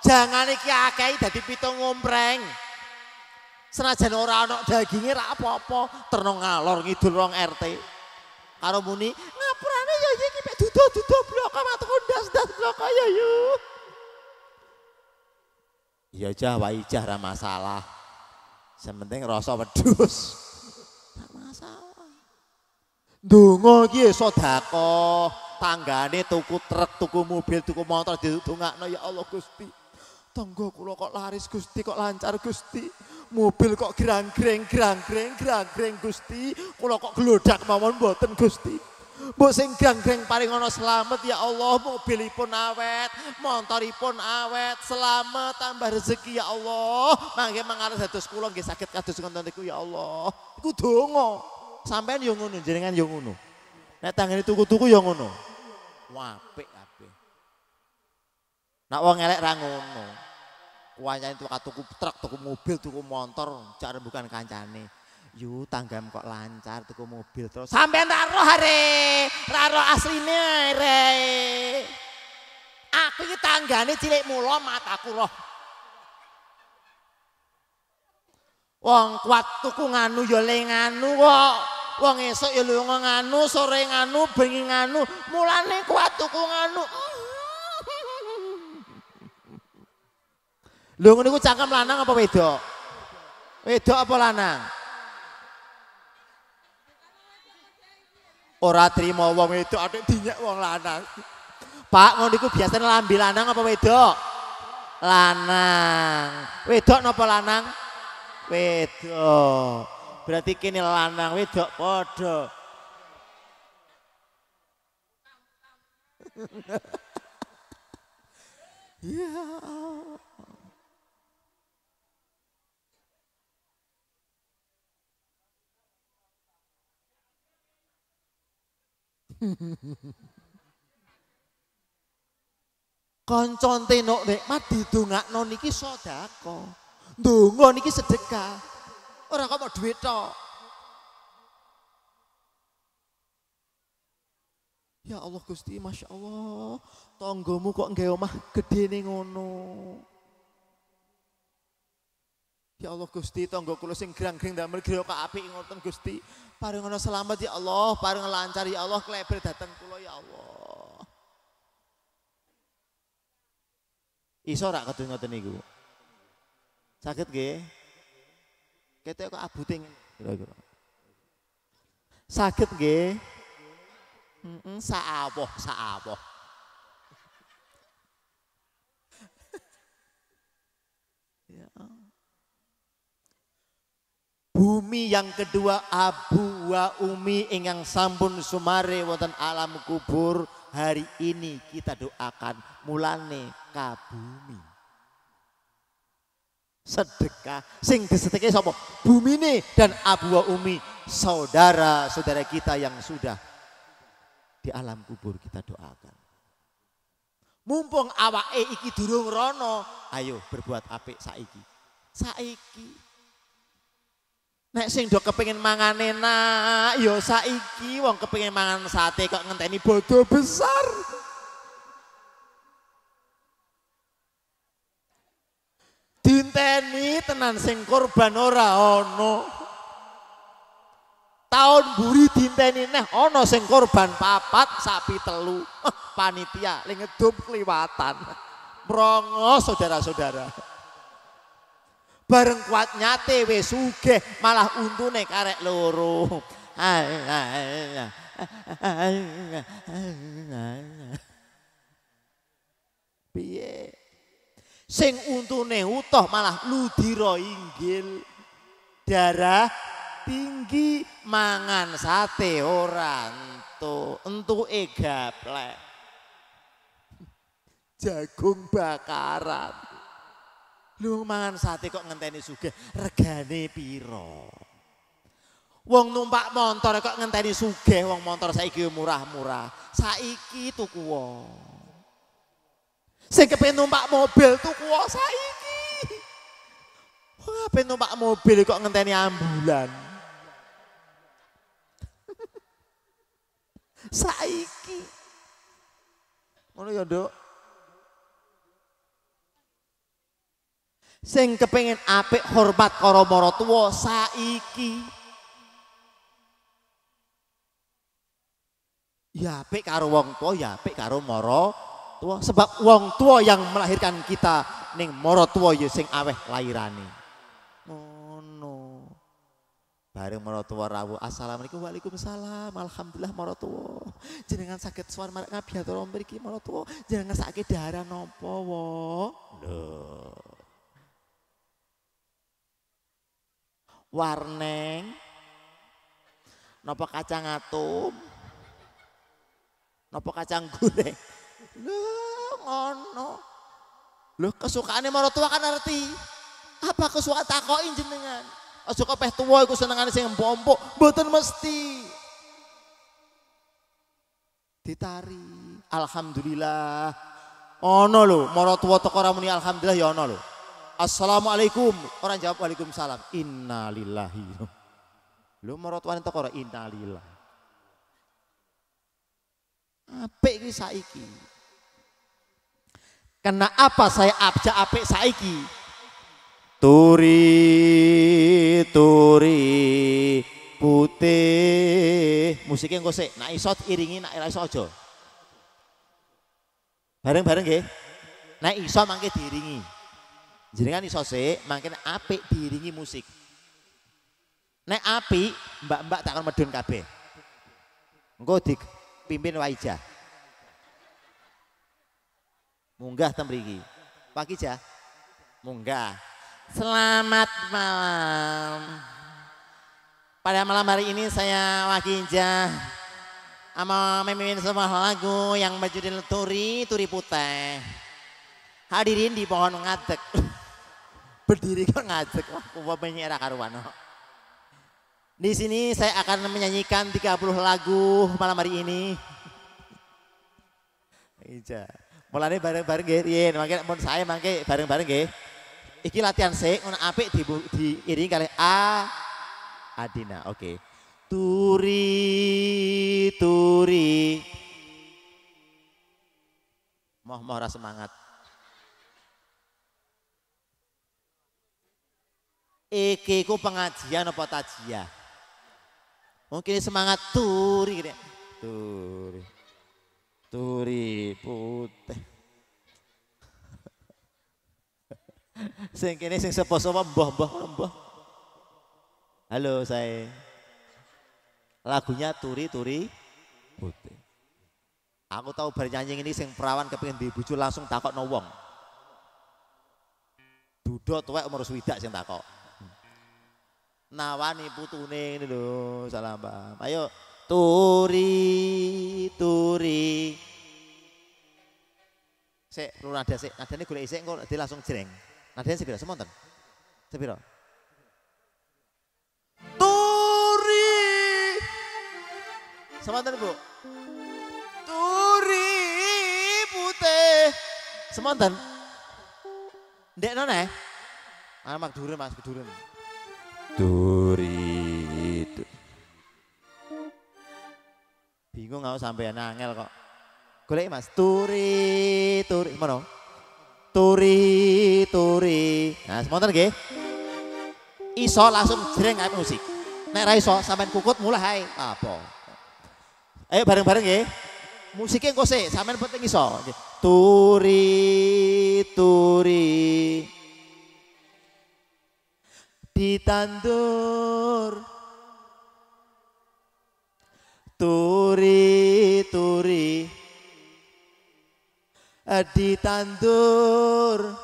[SPEAKER 1] Jangan iki akeh dadi pitung ngompreng. Senajan ora ana daginge ra apa-apa, terno ngalor ngidul rong RT karo muni ngapurane ya iki mek duduh-duduh bloko matuku ndas-ndas bloko ya yu. Ya jah wae ra masalah. Sementing rasa wedhus. Ra masalah. Donga iki ya sedekah, tanggane tuku truk, tuku mobil, tuku motor didongakno ya Allah Gusti. Tonggo kulo kok laris Gusti, kok lancar Gusti. Mobil kok gerang greng gerang greng gerang greng Gusti, Kulo kok geludak mawon boten Gusti. Bu sing ganggreng paling ono selamat ya Allah, Mobil pun awet, motor pun awet, Selamat tambah rezeki ya Allah. Mangke mangar satu sekolah gak sakit kados ngoten ya Allah. Iku donga. Sampai yo ngono, jaringan yo ngono. Nek itu tuku-tuku yang ngono. wape Nak Nek wong elek rangono wanyain tuh tuku truk tuku mobil tuku motor cara bukan kancane yu tanggam kok lancar tuku mobil terus sampai naro hari naro aslinya re aku ini tanggane cilik mulo mataku roh wong kuat tuku nganu yo nganu kok wong esok yo nganu sore nganu bengi nganu mulane kuat tuku nganu Lho ngene iku cangkem lanang apa wedok? Wedok apa lanang? Ora trimo wong wedok atik dinyek wong lanang. Pak ngono iku biasane lambi lanang apa wedok? Lanang. Wedok napa lanang? Wedok. Berarti kini lanang wedok padha. (laughs) yeah. Ya Koncon tenok nikmat didungakno niki sedako. Donga niki sedekah. Ora kok mau dhuwit tok. Ya Allah Gusti, Masya Allah. Tonggomu kok nggae omah gedene ngono. Ya Allah Gusti, tonggo kula sing grang-gring damel griya apik ngoten Gusti. Paring ana selamat ya Allah, paring lancar ya Allah, kleber dateng kula ya Allah. Iso rak kudu ngoten niku. Sakit nggih? Ketek kok abute kira-kira. Sakit nggih? Heeh, saawoh, saawoh. Bumi yang kedua abu wa umi ingang sambun sumare wonten alam kubur hari ini kita doakan mulane kabumi. Sedekah sing disedekah bumi ini dan abu wa umi saudara-saudara kita yang sudah di alam kubur kita doakan. Mumpung awake iki durung rono, ayo berbuat apik saiki. Saiki Nek sing do kepengin mangan enak, ya saiki wong kepengin mangan sate kok ngenteni bodoh besar. Dinteni tenan sing korban ora ono. Tahun buri dinteni neh ono sing korban papat sapi telu eh, panitia ling kliwatan. Brongos saudara-saudara. bareng kuat nyate wis sugih malah untune karek loro piye sing untune utuh malah ludira inggil darah tinggi mangan sate ora entu entuke gaplek jagung bakaran Lu sate kok ngenteni sugih, regane piro? Wong numpak motor kok ngenteni sugih, wong motor saiki murah-murah. Saiki tuku wong. Saya kepen numpak mobil tuku wong saiki. Wong ape numpak mobil kok ngenteni ambulan. (laughs) saiki. Ngono ya, dok. Sing kepengen apik hormat karo moro tua saiki. Ya apik karo wong tua ya apik karo moro tua sebab wong tua yang melahirkan kita ning moro tua ya sing aweh lahirani. Ngono. Oh, Bareng mara rawuh, Assalamualaikum Waalaikumsalam. Alhamdulillah mara Jangan Jenengan saged suwan marang ngabiyatur mriki mara tuwa. Jenengan sakit darah nopo Wo? Lho. warneng nopo kacang atum, nopo kacang goreng lho ngono lho kesukaannya marotua kan arti apa kesukaan takoki jenengan dengan, kok peh tuwa iku senengane sing empuk-empuk mboten mesti ditari alhamdulillah ono lho marotua teko ramuni alhamdulillah ya ono lho Assalamualaikum. Orang jawab Waalaikumsalam. Innalillahi. Lu merot wanita kok innalillahi. Apik iki saiki. Kena apa saya abjak apik saiki? Turi turi putih. Musiknya engko sik, nak iso iringi, nak ora iso aja. Bareng-bareng nggih. nak iso mangke diiringi. Jenengan iso sik, makin api diiringi musik. Nek api, mbak-mbak takkan medun kabeh. Engko dipimpin Waija. Munggah tembriki, mriki. Pak Ija. Munggah. Selamat malam. Pada malam hari ini saya Wakinja sama memimpin semua lagu yang berjudul Turi Turi Putih. Hadirin di pohon ngadek. (laughs) berdiri kok ngajak wah pengen era karuan oh. di sini saya akan menyanyikan 30 lagu malam hari ini Ija mulai bareng-bareng gerian Makanya mau saya mangke bareng-bareng gih iki latihan saya un apik di diiringi kali A Adina oke turi turi moh moh semangat Iki ku pengajian apa tajia? Mungkin semangat turi gini. Turi. Turi putih. (laughs) sing kene sing sepo-sepo mbah-mbah mbah. Halo saya. Lagunya turi-turi putih. Aku tahu bernyanyi ini sing perawan kepengin dibujuk bojo langsung takok no wong. Duda tuwek umur swidak sing takok. nawani putune ngene lho salam paham ayo turi turi sik lu nada sik nadane golek isik engko dia langsung jreng nadane sepira semonten sepira turi semonten bu turi putih semonten ndek nona ya Ah, mak durun, mas, durun. itu, bingung aku sampai nangel kok golek Mas turi turi ngono turi turi nah semonten gih. iso langsung jreng nggak musik nek ra iso sampean kukut mulai apa ayo bareng-bareng nggih musiknya engko sik sampean penting iso turi turi ditandur turi-turi eh, ditandur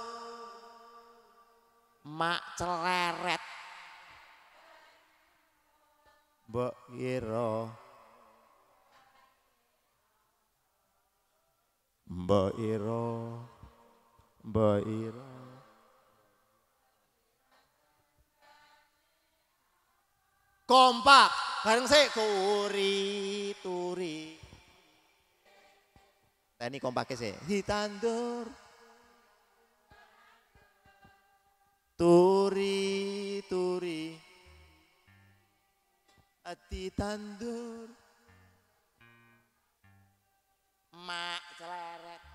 [SPEAKER 1] mak celeret mbok ira mbok ira mbok ira kompak bareng sih turi turi tani kompake di ditandur turi turi ati ah, tandur mak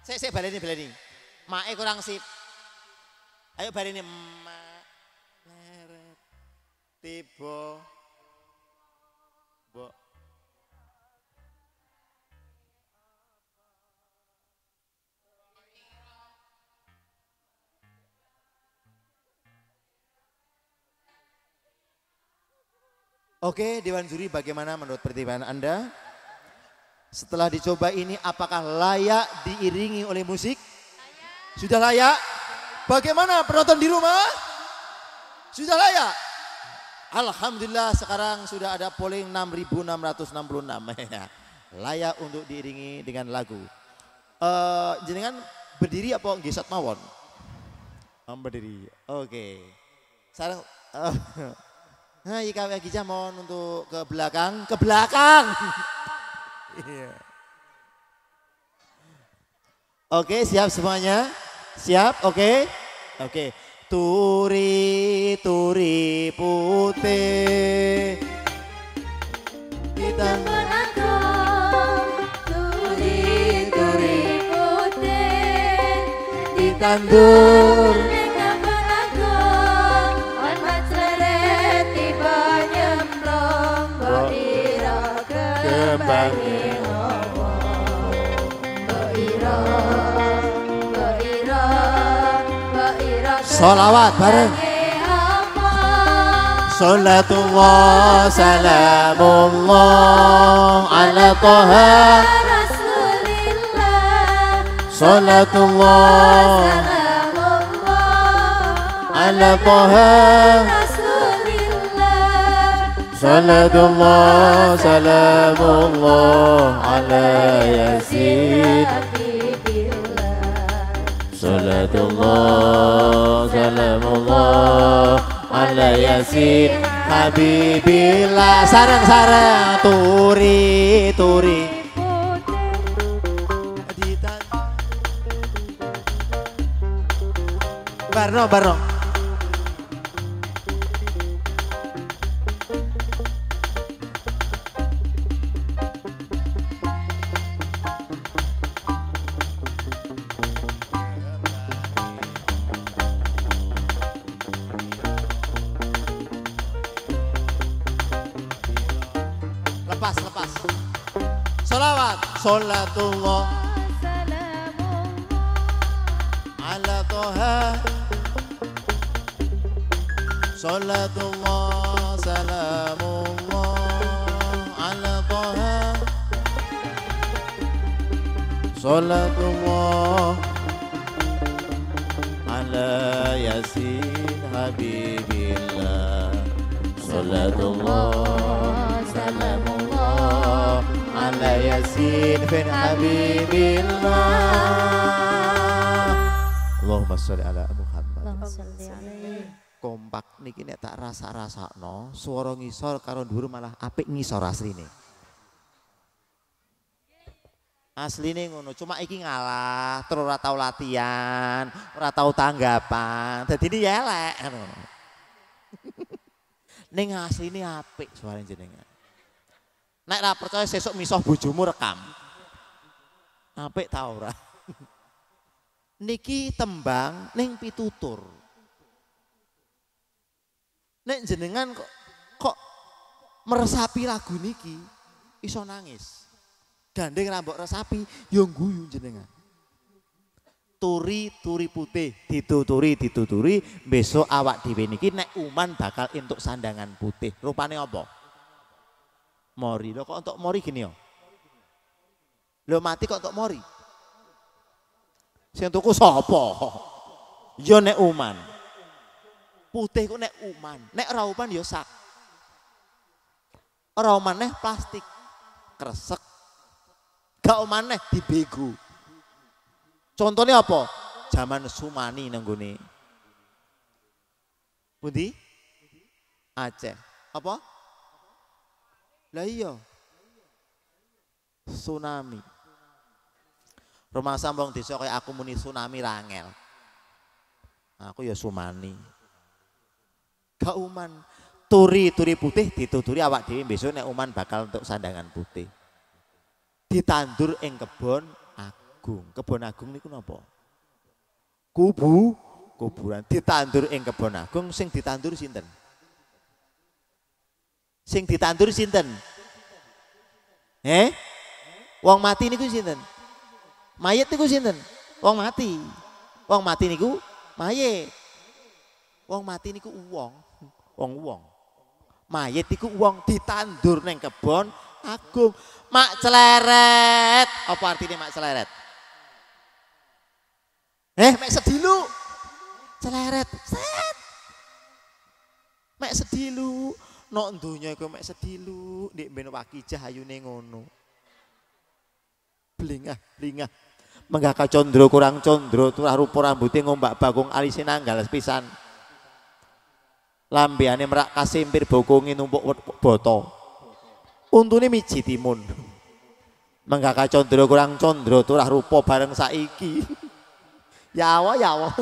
[SPEAKER 1] celeret ini balik ini mak eh kurang sip ayo ini mak leret tipe Oke, Dewan Juri bagaimana menurut pertimbangan Anda? Setelah dicoba ini apakah layak diiringi oleh musik? Sudah layak? Bagaimana penonton di rumah? Sudah layak? Alhamdulillah sekarang sudah ada polling 6666. (laughs) Layak untuk diiringi dengan lagu. Uh, jenengan berdiri apa ngisat mawon? Um, berdiri. Oke. Okay. Sekarang uh, eh, (laughs) Nah, lagi mohon untuk ke belakang, ke belakang. (laughs) Iya. Oke, okay, siap semuanya? Siap? Oke. Okay. Oke. Okay turi turi putih di taman agung turi turi
[SPEAKER 4] putih di tandur
[SPEAKER 2] Solawat bareng. Salatullah salamullah ala toha Rasulillah Salatullah ala toha Salatullah salamullah ala yasin Salatullah ala yasin habibillah sarang-sarang turi turi Barno, barno.
[SPEAKER 1] ورحمة الله سلام
[SPEAKER 2] الله على طه صلاة الله سلام الله على طه صلاة الله على ياسين حبيب الله صلاة الله سلام على ياسين بن حبيب الله
[SPEAKER 1] اللهم صل على محمد اللهم صل عليه kompak niki nek tak rasa-rasakno suara ngisor karo dhuwur malah apik ngisor asline. Asline ngono, cuma iki ngalah, terus ora tau latihan, ora tau tanggapan. Dadi ini ya elek ngono. (laughs) Ning asline apik suara jenengan. Nek ra percaya sesuk misah bojomu rekam. Apik ta ora? (laughs) Niki tembang ning pitutur. Nek jenengan kok kok meresapi lagu niki iso nangis. Gandeng rambut resapi yo guyu jenengan. turi-turi putih dituturi dituturi besok awak dhewe niki nek uman bakal entuk sandangan putih rupane apa mori. Loh kok untuk mori gini ya. Lo mati kok untuk mori? Sing tuku sapa? Yo ya nek uman. Putih kok nek uman, nek rauman yo ya sak. Ora uman plastik. Kresek. Gak uman neh begu. Contohnya apa? Zaman Sumani nang Budi, Pundi? Aceh. Apa? Lah iya. Tsunami. Rumah sambong desa kayak aku muni tsunami rangel. Aku ya sumani. Kauman turi turi putih dituturi awak dhewe besok nek uman bakal untuk sandangan putih. Ditandur ing kebon agung. Kebon agung niku napa? Kubu kuburan ditandur ing kebon agung sing ditandur sinten? Sing ditandur sinten? Eh? Wong mati niku sinten? Mayit niku sinten? Wong mati. Wong mati niku mayit. Wong mati niku uwong wong uwong Mayit niku uwong ditandur neng kebon agung. Mak celeret. Apa artinya mak celeret? Eh, mak sedilu. Celeret. Set. mak sedilu nok donya iku mek lu ndek ben wakijah ayune ngono blingah blingah menggaka condro kurang condro turah rupa rambutnya ngombak bagong alise nanggal pisan lambiannya merak kasimpir bokonge numpuk botol, untune miji timun menggaka condro kurang condro turah rupa bareng saiki (laughs) yawa yawa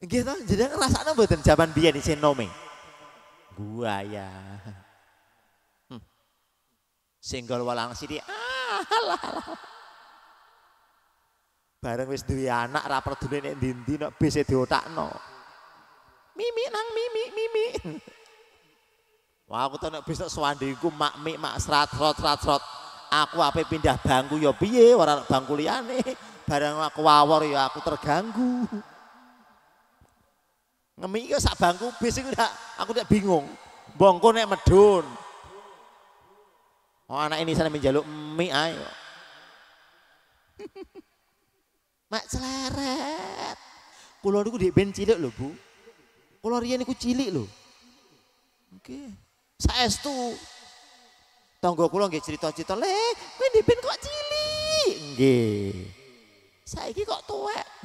[SPEAKER 1] Nggih to, jenengan ngrasakno mboten jaman biyen isih nome? Buaya. Hmm. Singgol walang sithik. Ah, alah, (laughs) alah. Bareng wis duwe anak ra peduli nek ndi-ndi nek no, bis e diotakno. Mimi nang mimi mimi. (laughs) Wah aku tuh nek bis nek mak mik mak serat rot serat rot. Aku apa pindah bangku ya piye ora bangku liyane. Bareng aku wawor ya aku terganggu. Ngemi iki sak bangku bis iku ndak aku tidak bingung. Bongko nek medun. Oh anak ini sana menjaluk mie ayo. (laughs) Mak celeret. Kulo niku ndek ben cilik lho, Bu. Kulo riyen niku cilik lho. Nggih. Saestu tangga kula nggih cerita-cerita, "Le, kowe ndek ben kok cilik." Nggih. Saiki kok tuwek.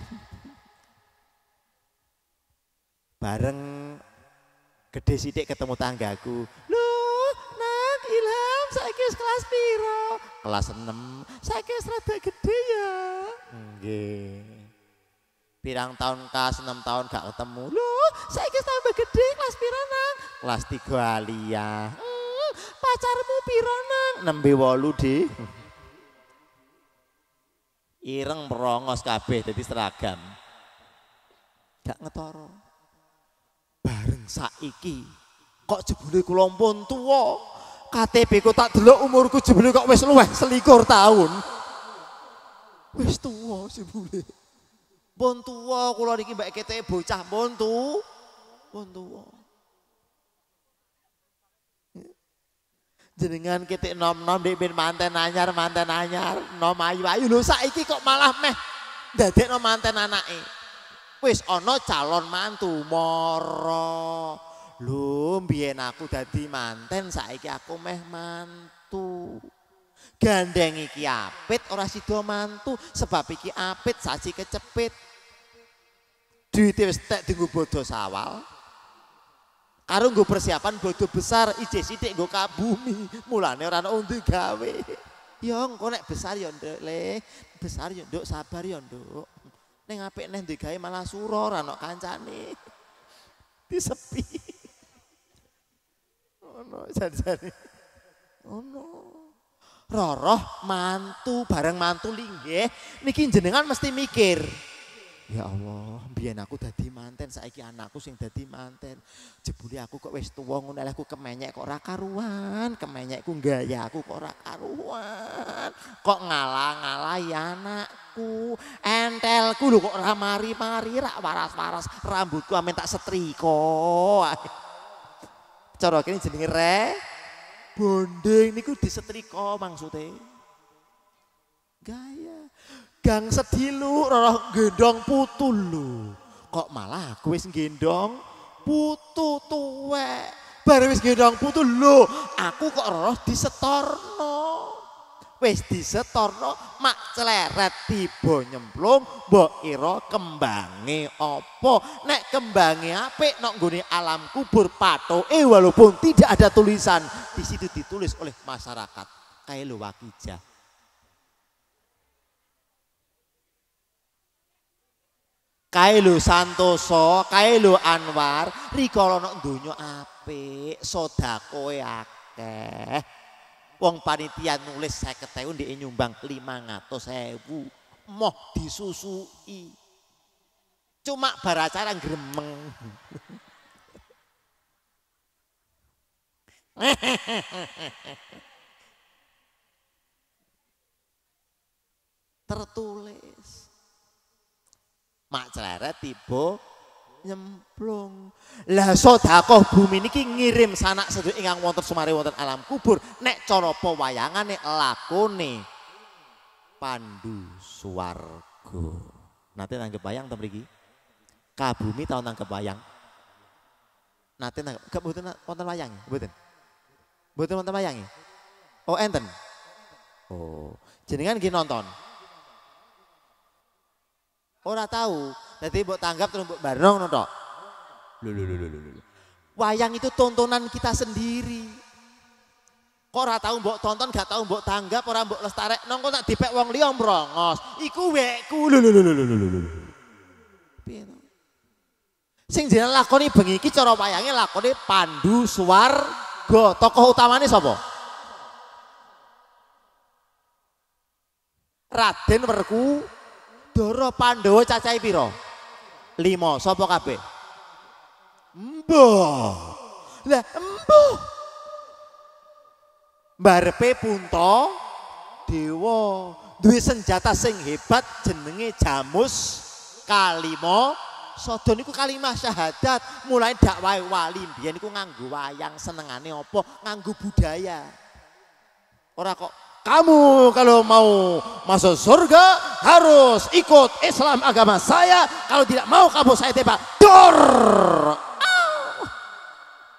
[SPEAKER 1] bareng gede sidik ketemu tanggaku lu nak ilham saya
[SPEAKER 4] kelas piro kelas 6 saya rada gede ya
[SPEAKER 1] nggih pirang tahun kelas 6 tahun gak ketemu lu saya tambah gede kelas piro nang kelas 3 alia. Hmm, pacarmu piro nang nembe 8 deh ireng merongos kabeh jadi seragam gak ngetoro saiki kok jebule kula pun tuwa. KTP ku tak delok umurku jebule kok wis luwih selikur tahun.
[SPEAKER 2] Wis tuwa
[SPEAKER 1] jebule. Pun tuwa kula niki mbak kete bocah pun tu pun tuwa. Jenengan ketik nom-nom dek ben manten anyar manten anyar nom ayu-ayu lu saiki kok malah meh nom manten anake. wis ana calon mantu moro lho biyen aku dadi manten saiki aku meh mantu gandeng iki apit ora sida mantu sebab iki apit sasi kecepit duit wis tek dinggo bodho sawal karo nggo persiapan bodho besar ijek sithik nggo kabumi mulane ora ana gawe ya engko nek besar ya ndek le besar ya nduk sabar ya nduk Neng ape neng digawe malah suro ora ana kancane. (laughs) Disepi.
[SPEAKER 2] Ono jan-jane.
[SPEAKER 1] Ono. Roroh mantu bareng mantu linggih niki jenengan mesti mikir. Ya Allah, biar aku dadi manten, saiki anakku sing dadi manten. Jebule aku kok wis tuwa ngono aku kemenyek kok ora karuan, kemenyekku gaya aku kok ora karuan. Kok ngalah ngalah ya anakku. Entelku lho kok ora mari-mari, rak waras-waras rambutku amen tak setrika. (laughs) Cara kene jenenge re bonding niku disetrika maksudnya. Gaya Gang sedih lu, roh gendong putu lu. Kok malah aku wis gendong putu tuwe baru wis gendong putu lu, aku kok roh di disetorno. Wis disetorno mak celeret tiba nyemplung mbok ira kembange opo nek kembange apik nok nggone alam kubur pato eh walaupun tidak ada tulisan di situ ditulis oleh masyarakat kayak lu wakijah Kae lho Santoso, kae lho Anwar, rikala ana donya apik, sedakoe akeh. Wong panitia nulis 50.000 ndek e nyumbang 500.000. Moh disusui. Cuma baracara gremeng. (laughs) Tertulis mak cleret tiba nyemplung. Lah kok bumi ini ngirim sanak sedaya ingang wonten sumari wonten alam kubur nek wayangan nek lakone pandu swarga. nanti nang kebayang tembriki kabumi Kabumi tau nang kebayang. Nate nang ya? mboten wonten wayang, butuh Mboten wonten wayang. Oh enten. Oh, jenengan gini nonton. Ora tahu. Jadi buat tanggap terus mbok bareng ngono tok. Lho lho lho lho. Wayang itu tontonan kita sendiri. Kok ora tahu buat tonton, gak tahu buat tanggap, orang buat lestarek nongko tak dipek wong liom rongos Iku weku Lho lho lho lho lho lho. Piye to? Sing jenenge lakoni bengiki iki cara wayange lakoni Pandu suar Suwarga. Tokoh utamane sobo Raden Werku Doro pandowo cacai pira? limo Sapa kabeh? Mbah. Lah, embuh. Barepe Punta Dewa duwe senjata sing hebat jenenge Jamus kalimo, Sada niku kalimah syahadat, mulai dakwah wali biyen niku nganggu wayang senengane opo nganggu budaya. Ora kok kamu kalau mau masuk surga harus ikut Islam agama saya. Kalau tidak mau kamu saya tembak. Dor. Oh.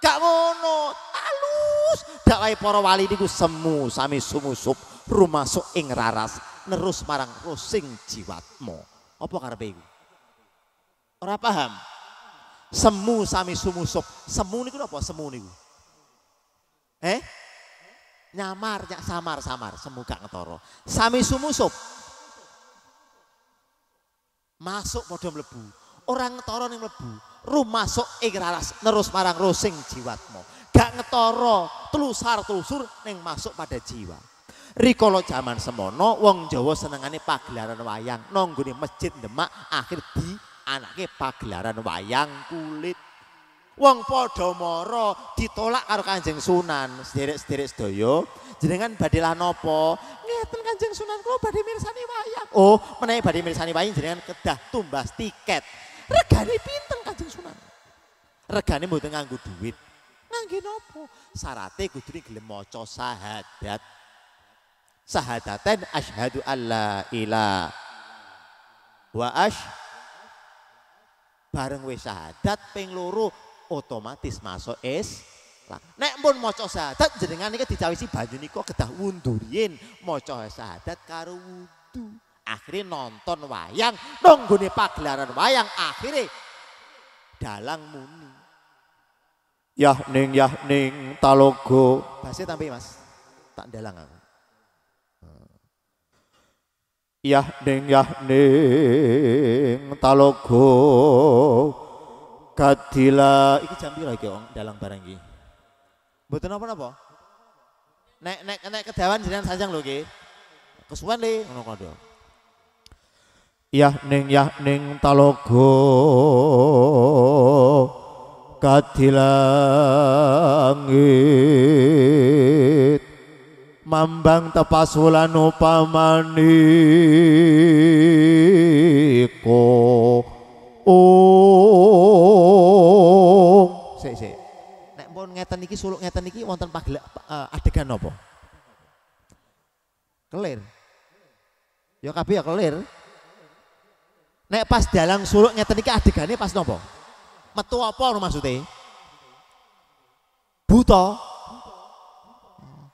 [SPEAKER 1] Gak ngono. Halus. Dakwai poro wali niku semu sami sumusup rumasuk ing raras nerus marang rusing jiwatmu. Apa karepe iku? Ora paham? Semu sami sumusup. Semu niku apa? Semu niku. Eh? nyamar nyak samar samar semuka ngetoro sami sumusup masuk podo mlebu orang ngetoro nih mlebu rumah sok ing raras nerus marang rosing jiwatmu gak ngetoro telusar telusur neng masuk pada jiwa Rikolo zaman semono wong Jawa senengane pagelaran wayang nonggone masjid Demak akhir di anaknya pagelaran wayang kulit Wong podo moro ditolak karo Kanjeng Sunan. Sederek-sederek sedoyo jenengan badilah nopo nopo Ngeten Kanjeng Sunan kau badi mirsani wayang. Oh, menaik badi mirsani wayang jenengan kedah tumbas tiket. regani pinten Kanjeng Sunan? regani mau nganggo duit. Ngangge nopo sarate kudu gelem moco sahadat sahadatan ashadu alla ilah wa ash bareng wis sahadat ping otomatis masuk es, Nek pun maca syahadat jenengan niki dicawisi banyu nika kedah wundurin maca syahadat karo wudu. Akhirnya nonton wayang, nonggone pagelaran wayang akhirnya dalang muni. Yah ning yah ning talogo. Pasti tampi Mas. Tak dalang aku. Yah ning yah ning talogo kadila iki jam lagi, iki dalam dalang barang iki? apa napa-napa. Nek nek nek kedawan jenengan sanjang lho nggih. Kesuwen le ngono kondo. Yah ning yah ning talogo kadilangit
[SPEAKER 2] mambang tepas wulan upamani oh
[SPEAKER 1] sik sik nek pun ngeten iki suluk ngeten iki wonten pagelak uh, eh, adegan nopo. kelir ya kabeh ya kelir nek pas dalang suluk ngeten iki adegane pas nopo. metu apa maksudnya buta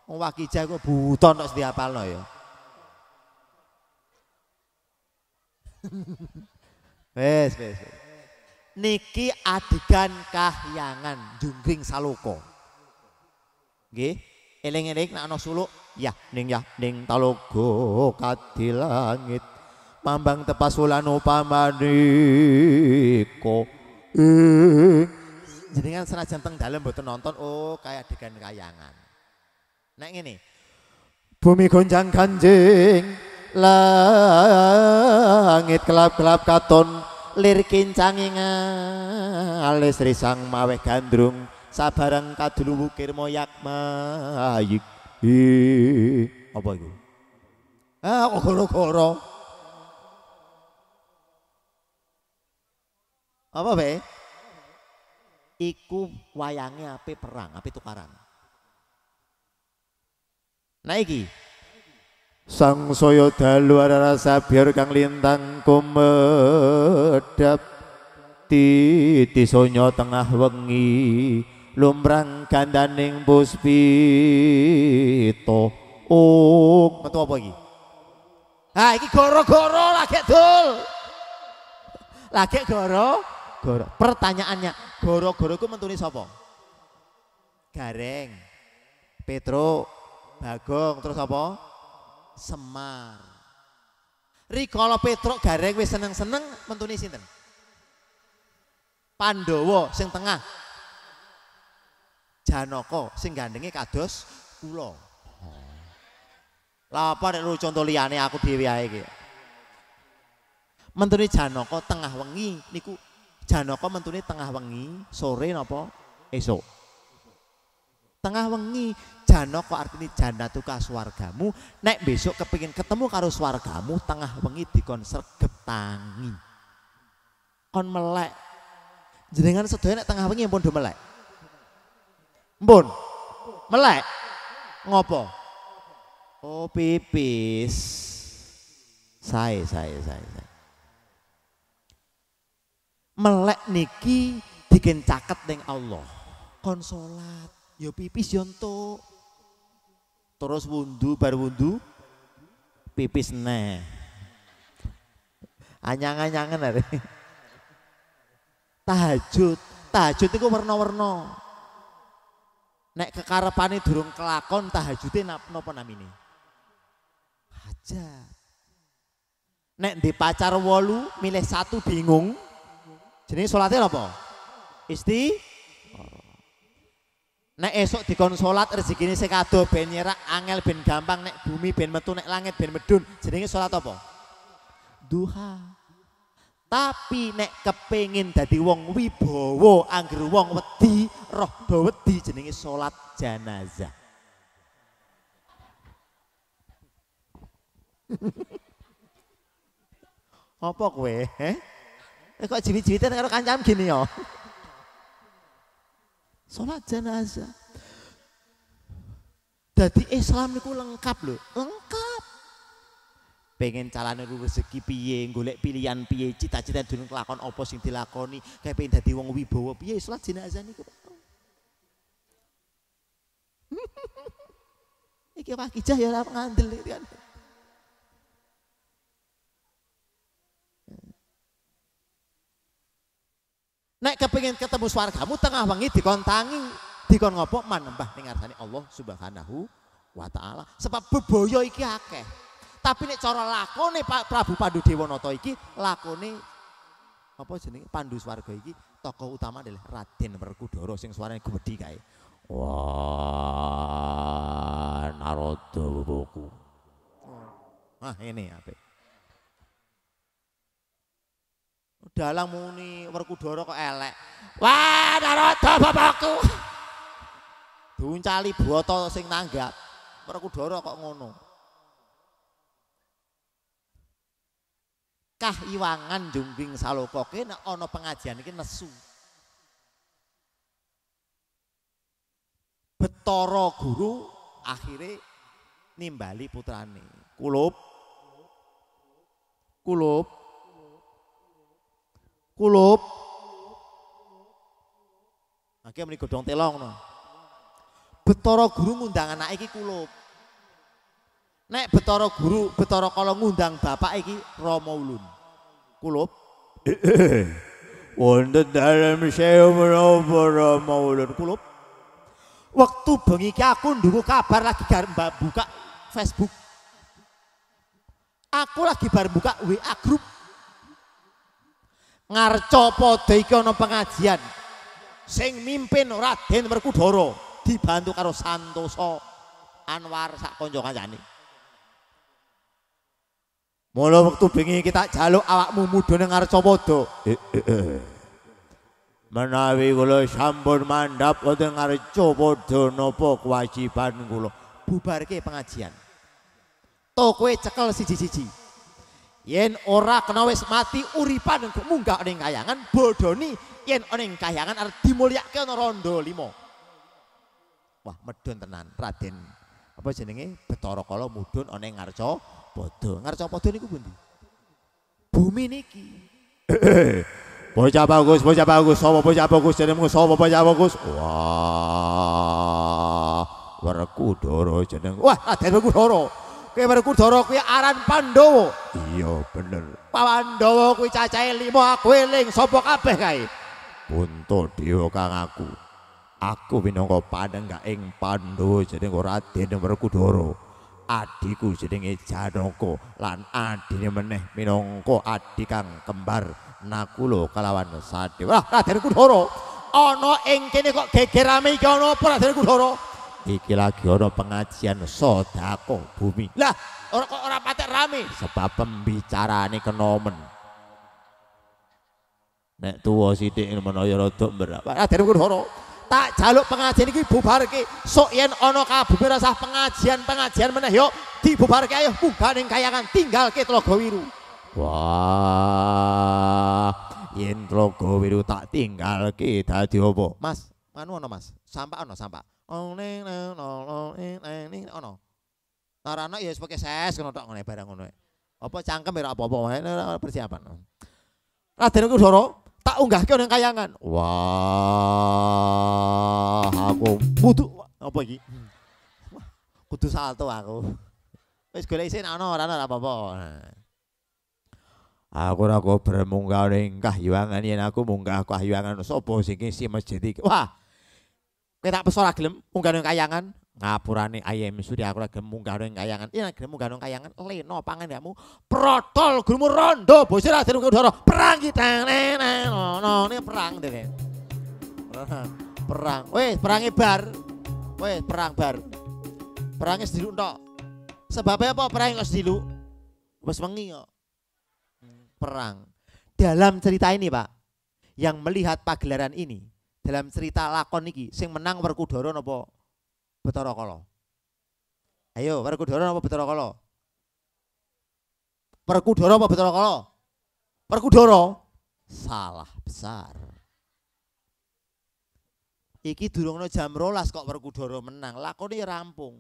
[SPEAKER 1] oh, wong jago kok buta setiap apalno ya (laughs) Wes, wes. Niki adegan kayangan, Jungring Saloko. Nggih, eling-eling nek ana suluk, ya ning ya ning talogo kadhi langit. Mambang tepas wulan upamaniko. Jadi kan senajan teng dalem mboten nonton, oh kaya adegan kahyangan. Nek ngene, bumi gonjang kanjing langit kelap-kelap katon lir kincangi alis risang maweh gandrung sabarang kadulu wukir moyak
[SPEAKER 2] mayik
[SPEAKER 1] apa itu? ah kok goro-goro apa be? iku wayangnya api perang api tukaran nah iki Sang soyo dalu rasa biar kang lintang titi sonyo tengah wengi lumrang gandaning puspita. Oh, metu apa lagi? Ah ini goro-goro lagi dul. Lagi goro, goro. Pertanyaannya, goro-goro ku mentuni sopo? Gareng. Petro, Bagong, terus apa? Semar. Rikolo Petruk gareng wis seneng-seneng mentune sinten? Pandowo sing tengah. Janoko sing gandenge kados kula. Lah apa nek contoh liyane aku dhewe ae iki. Mentune Janoko tengah wengi niku Janoko mentune tengah wengi sore napa esok. Tengah wengi jano kok artine janatuka swargamu, nek besok kepingin ketemu karo swargamu tengah wengi di konser tangi. Kon melek. Jenengan sedaya nek tengah wengi pun do melek. Mpun. Melek. Ngopo? Oh pipis. Sae sae sae sae. Melek niki dikencaket dengan Allah. Konsolat yo pipis yonto terus wundu bar wundu pipis ne anyang-anyangan ada tahajud tahajud itu warna-warna nek kekarepane durung kelakon tahajude napa ini aja nek di pacar wolu milih satu bingung jenis sholatnya apa isti Nek esok dikon salat rezeki ini sekado ben angel ben gampang nek bumi ben metu nek langit ben medun jenenge solat apa? Duha. Tapi nek kepengin dadi wong wibowo angger wong wedi roh wedi jenenge solat jenazah. (laughs) apa kowe? Eh? Kok jiwit-jiwitan karo kancam gini ya? Sholat jenazah. Jadi Islam itu lengkap loh, lengkap. Pengen calane rezeki piye, golek pilihan piye, cita-cita durung kelakon opo, sing dilakoni, kayak pengen jadi wong wibawa piye sholat jenazah niku. (laughs) Iki wakijah ya ora ngandel kan. Nek kepingin ketemu swargamu tengah wengi dikontangi, dikon ngopo manembah ning Allah Subhanahu wa taala. Sebab beboyo iki akeh. Tapi nek cara lakone Pak Prabu Pandu Dewanata iki lakone apa jenenge Pandu Swarga iki tokoh utama adalah Raden Werkudara sing suarane gedhi kae. Wah, Narada buku. Nah ini apik. Ya, Dalang muni Werkudara kok elek. Wah, Narada bapakku. Buncali boto sing nanggap. Werkudara kok ngono. Kah iwangan jumbing saloka ki nek ana pengajian iki nesu. betoro guru akhirnya nimbali putrane. Kulup. Kulup kulup. Oke nah, meniku dong telong no. Betoro guru ngundang anak iki kulup. Nek betoro guru, betoro kalau ngundang bapak iki Romo Ulun. Kulup. (clears throat) Wonten dalam saya Romo Romo Ulun kulup. Waktu bengi aku nunggu kabar lagi buka Facebook. Aku lagi baru buka WA grup ngarco pada iki ana pengajian sing mimpin Raden Merkudoro dibantu karo Santoso Anwar sak kanca kancane Mula wektu bengi kita jaluk awakmu mudune ngarco pada eh, eh, eh. menawi kula sampun mandhap wonten ngarco pada napa kewajiban kula bubarke pengajian to kowe cekel siji-siji Yen ora kena wis mati uripan engko munggah ning kayangan bodoni yen ana ing kayangan arep dimulyakake ana limo. 5. Wah, medun tenan Raden. Apa jenenge? Betara Kala mudun ana ing Ngarca Pada. Ngarca Pada niku pundi? Bumi niki. (coughs) Bocah bagus, bocah bagus, sapa bocah bagus jenengmu sapa bocah bagus? Wah. Werkudara jeneng. Wah, Raden Werkudara. Kowe Werkudara kuwi aran pandowo. Iya bener. Pandowo kuwi cacahe limo aku eling ape kabeh kae. Puntadewa kang aku. Aku ing pandowo, jadi jeneng Raden Werkudara. adikku jenenge Janaka lan adiknya meneh minongko adik kang kembar nakulo kalawan Sadewa. Lah Raden Kudara ana ing kene kok gegerame iki ana apa Raden Kudara? iki lagi ana pengajian sodako bumi. Lah, orang kok orang patek rame sebab ini kenomen. Nek tua sithik ini ya untuk berapa. Ah, dereng kudoro Tak jaluk pengajian bubar ke Sok yen ono kabeh rasa pengajian-pengajian mana yuk dibubar ke ayo munggah ning kayangan ke Tlaga Wiru.
[SPEAKER 2] Wah,
[SPEAKER 1] yen Tlaga Wiru tak ke dadi obo Mas, mana anu ono Mas, sampah ono sampah. Oh no. Narana ya sebagai ses ngono tok ngene barang ngono. E. Apa cangkem ya ora apa-apa persiapan. Raden ku Dora tak unggahke nang kayangan.
[SPEAKER 2] Wah, aku kudu
[SPEAKER 1] apa iki? Kudu salto aku. Wis golek isin ana ora ana apa-apa. Aku ora kok bermunggah ning kahyangan yen aku munggah kahyangan sapa sing isi masjid iki. Wah, kita pesora gelem munggah nang kayangan, ngapurane ayam suri aku lagi munggah nang kayangan. Iya gelem munggah nang kayangan no pangan ya mu, protol gurumu rondo bosir adir udara perang kita no no ini perang deh, (laughs) Perang. Weh, perang ibar, Weh, perang bar. Perangnya sedilu entok. Sebabnya apa perang kok sedilu? bos wengi kok. Perang. Dalam cerita ini, Pak, yang melihat pagelaran ini, dalam cerita lakon iki sing menang Werkudara napa Betara Kala? Ayo Werkudara napa Betara Kala? Werkudara apa Betara Kala? Werkudara salah besar. Iki durungno jam rolas kok Werkudara menang, lakone rampung.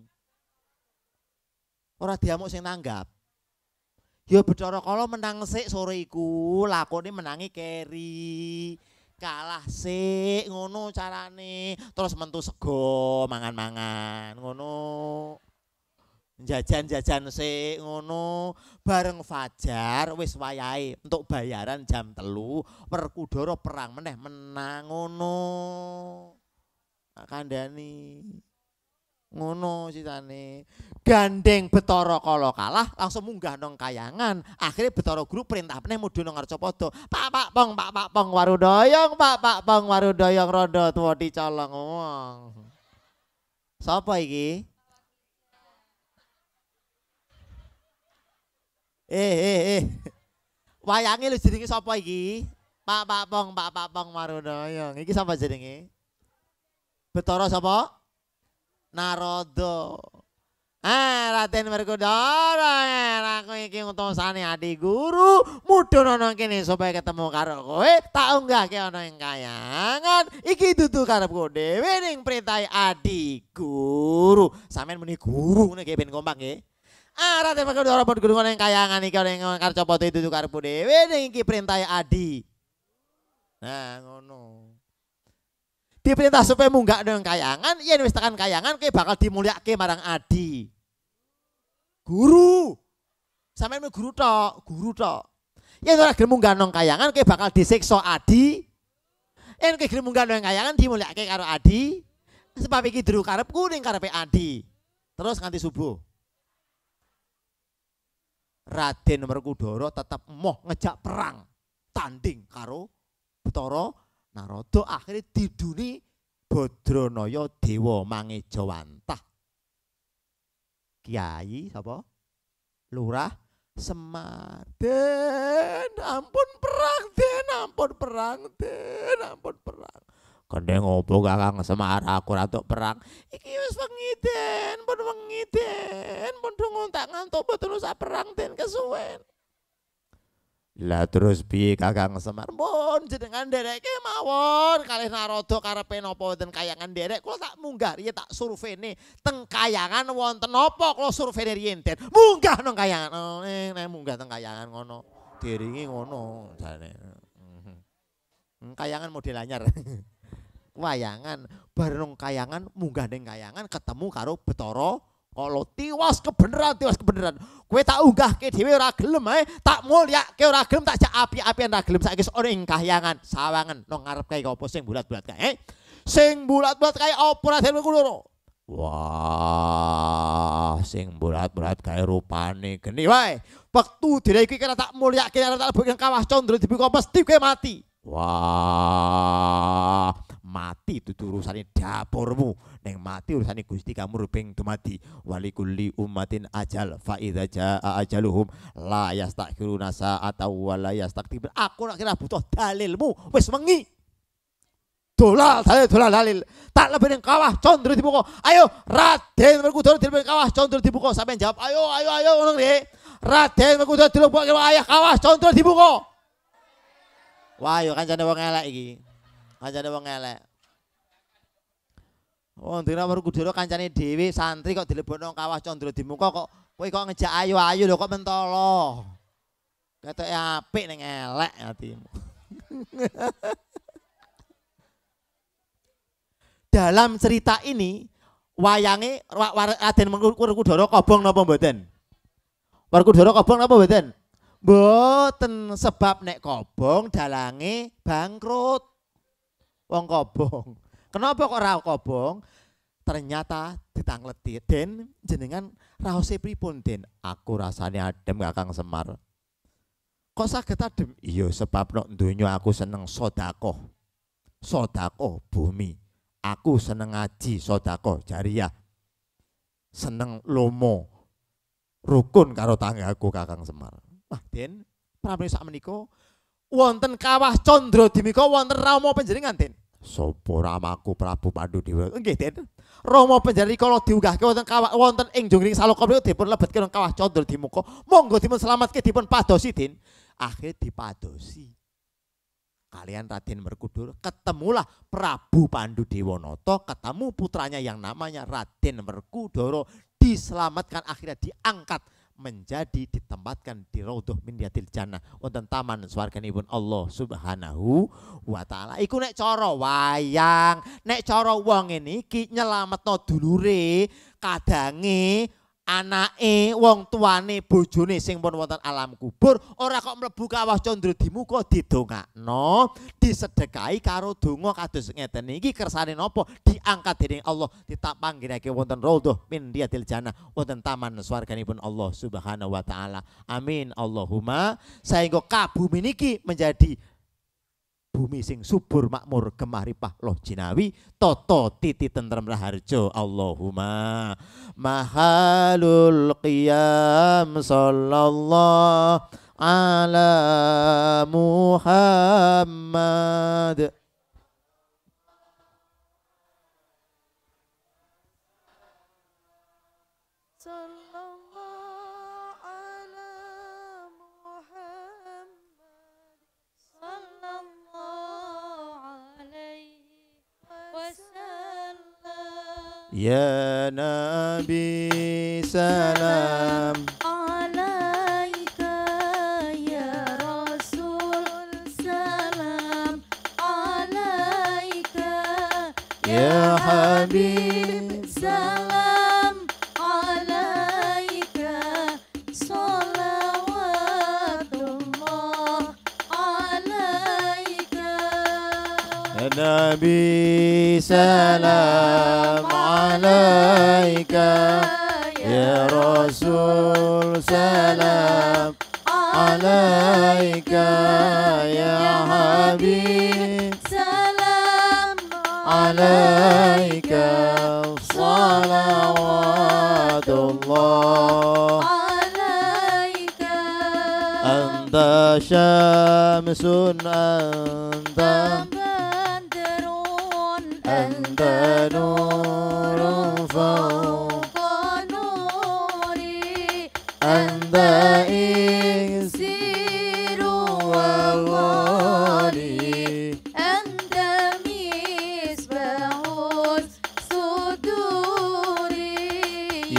[SPEAKER 1] Ora diamuk sing nanggap. yo ya betoro Kala menang sik soreku iku, lakone menangi keri kalah sik ngono carane terus mentu sego mangan-mangan ngono jajan-jajan sik ngono bareng fajar wis wayahe untuk bayaran jam telu perkudara perang meneh menang ngono kandhani ngono sih ceritane gandeng betoro kalau kalah langsung munggah nong kayangan akhirnya Betara Guru perintahne mudhu nang Arcapada Pak Pak Pong Pak Pak Pong Warudoyong Pak Pak Pong Warudoyong rada tuwa dicolong wong siapa iki Eh eh eh wayangi lu jadi siapa iki Pak Pak Pong Pak Pak Pong Warudoyong iki sapa jenenge betoro siapa Narada. Eh Raden Werkudara, eh, aku iki utusane Adi Guru mudhun ana kene supaya ketemu karo kowe, tak unggahke ana ing kayangan. Iki dudu karepku dhewe ning perintai Adi Guru. Sampeyan muni guru ngene ben kompak nggih. Ah eh, Raden Werkudara pun guru yang kaya kayangan iki ana ing karcopoto dudu karepku dhewe ning iki printahe Adi. Nah ngono diperintah supaya munggak dengan kayangan, ya wis kayangan kayak bakal dimulyakake marang adi. Guru. Sampeyan guru tok, guru tok. Yen ya, ora gelem munggah nang kayangan kayak bakal disekso adi. Yen kowe gelem munggah nang kayangan dimulyakake karo adi. Sebab iki dru karepku ning karepe adi. Terus nganti subuh. Raden Merkudoro tetap moh ngejak perang tanding karo betoro naroto akhirnya diduni Bodronoyo Dewa Mangejawantah. Kiai sapa? Lurah Semar. Den, ampun perang, den, ampun perang, den, ampun perang. Kende ngopo Kakang Semar aku ra perang. Iki wis wengi den, pun wengi den, pun ngontak ngantuk perang den kesuwen. Lah terus piye Kakang Semar? Mun jenengan ndereke mawon kalih narada karepe napa wonten kayangan derek kula tak munggah riyen tak survene teng kayangan wonten napa kula survene riyen Den. Munggah nang kayangan. Oh, eh, nek munggah teng kayangan ngono. Diringi ngono jane. Mhm. Hmm, kayangan model anyar. (laughs) Wayangan bareng kayangan munggah ning kayangan ketemu karo Betara kalau tiwas kebenaran, tiwas kebenaran. Kue tak unggah ke dewi ora gelem ae, tak mulia ke ora gelem tak cak api-apian ora gelem saiki ora ing kahyangan, sawangan no ngarep kae apa sing bulat-bulat kae. Eh? Sing bulat-bulat kae apa ora dhewe Wah, sing bulat-bulat kae rupane geni wae. Wektu dhewe iki kira tak mulyake arep tak lebok kawas candra dibuka mesti kue mati.
[SPEAKER 2] Wah, mati
[SPEAKER 1] itu urusane dapurmu neng mati urusane Gusti kamu rubeng rubing wali walikulli ummatin ajal fa idza jaa ajaluhum la yastakhiruna sa'ata wa la yastakbir aku nak kira butuh dalilmu wis wengi dolal dalil dolal dalil tak lebih yang kawah condro dibuka ayo raden merkudara dilebih kawah condro dibuka sampai jawab ayo ayo ayo ngono nggih raden lebih kawah ayah kawah condro dibuka wah yo kancane wong elek iki kancane wong elek Wong oh, dina Werkudara kancane dhewe santri kok dilebokno kawah Candra Dimuka kok kowe kok ngejak ayu-ayu lho kok mentolo. Ketoke apik ning elek atimu. (laughs) Dalam cerita ini wayangi wayange Raden Werkudara kobong napa mboten? Werkudara kobong napa mboten? Mboten sebab nek kobong dalange bangkrut. Wong kobong. Kenapa kok ra kobong? Ternyata ditangleti. Den jenengan raose pun. Den? Aku rasanya adem kang Semar. Kok sakit adem? Iya, sebab nek no aku seneng sodako. Sodako, bumi. Aku seneng ngaji sodako, jariah. Seneng lomo. Rukun karo tangga aku Kakang Semar. Wah, Den, pramila sak wonten kawah dimiko. dimiko, wonten mau penjaringan, Den. Soporama ramaku Prabu Pandu Dewa? Nggih, Den. Rama penjari diunggah ke wonten kawah wonten ing jongring saloka menika dipun lebetke nang kawah di muka, Monggo dipun slametke dipun padosi, Den. Akhire dipadosi. Kalian Raden Merkudur ketemulah Prabu Pandu Dewanata, ketemu putranya yang namanya Raden Merkudoro diselamatkan akhirnya diangkat menjadi ditempatkan di raudhah min yatil jannah wonten taman swarganipun Allah Subhanahu wa taala. Iku nek cara wayang, nek cara wong ngene iki nyelametno dulure, kadange anake wong tuane bojone sing pun wonten alam kubur ora kok mlebu kawah candra dimuka didongakno disedekai karo donga kados ngeten iki kersane napa diangkat dening Allah ditapanggenake wonten raudhah min riyadil jannah wonten taman swarganipun Allah Subhanahu wa taala amin Allahumma saengga kabumi niki menjadi bumi sing subur makmur kemaripah loh jinawi toto titi tentrem raharjo Allahumma mahalul qiyam sallallahu ala Muhammad
[SPEAKER 2] Ya Nabi Salam Alaika Ya Rasul Salam Alaika Ya, ya Habib Salam نبي سلام عليك يا رسول سلام عليك يا حبيب سلام عليك صلوات الله عليك أنت شمس أنت نور فوق نوري أنباء سير وغالي
[SPEAKER 4] أنت مصباح الصدور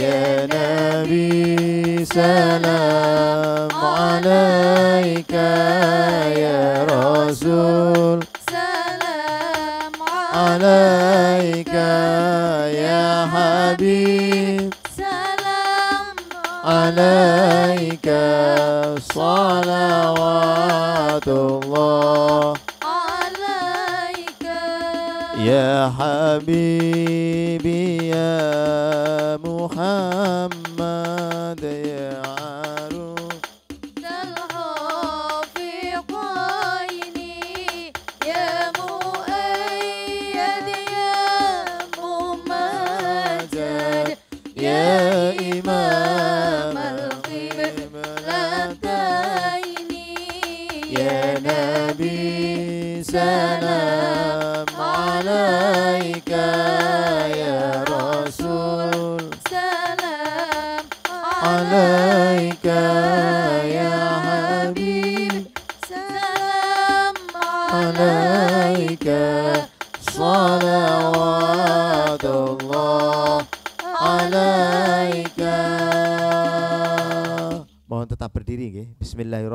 [SPEAKER 2] يا نبي سلام عليك عليك صلوات الله عليك يا حبيبي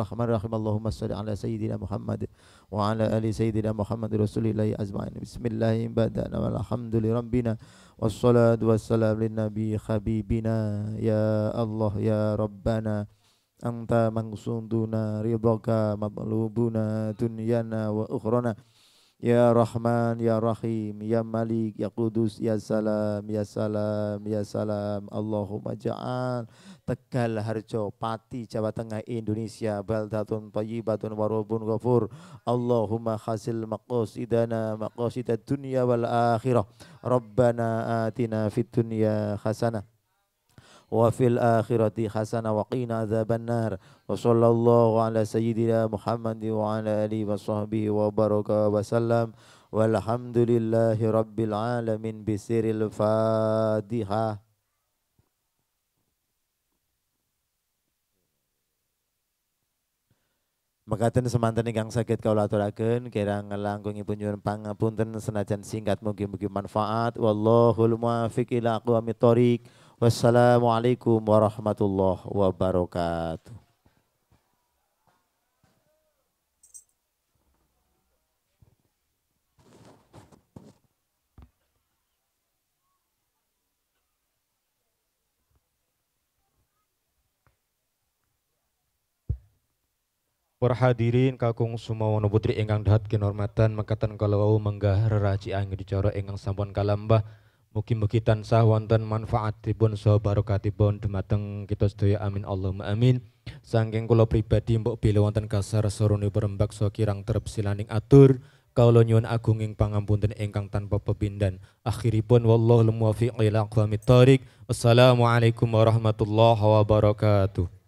[SPEAKER 1] Bismillahirrahmanirrahim. Allahumma salli ala sayyidina Muhammad wa ala ali sayyidina Muhammad Rasulillah azmain. Bismillahirrahmanirrahim. Badana walhamdulillahi rabbina wassalatu wassalamu lin nabi habibina ya Allah ya Rabbana. Anta mangsunduna ridhaka matlubuna tunyana wa ukhrana. Ya Rahman, Ya Rahim, Ya Malik, Ya Kudus Ya Salam, Ya Salam, Ya Salam. Allahumma ja'al Tegal Harjo Pati Jawa Tengah Indonesia baldatun thayyibatun warobun ghafur Allahumma khasil maqasidana maqasidad dunia wal akhirah Rabbana atina fid dunya khasana, wa fil akhirati hasanah wa qina adzabannar wa sallallahu ala sayyidina Muhammad wa ala alihi wa sahbihi wa baraka wa sallam walhamdulillahi rabbil alamin bisiril fatihah Mekaten semantan ingkang sakit kau aturaken kira ngelangkungi punyuan pangapunten senajan singkat mungkin mugi manfaat wallahul muafiq ila amit wassalamualaikum warahmatullahi wabarakatuh Para hadirin kakung sumawono putri ingkang dahat kinormatan mekaten kalawau menggah raci angin dicara ingkang sampun kalambah mugi-mugi tansah wonten manfaatipun saha barokatipun dumateng kita sedaya amin Allahumma amin saking kula pribadi mbok bela wonten kasar sorone perembak saha kirang terep silaning atur kawula nyuwun agunging ing pangampunten ingkang tanpa pepindhan akhiripun wallahul muwaffiq ila aqwamit thariq wassalamu warahmatullahi wabarakatuh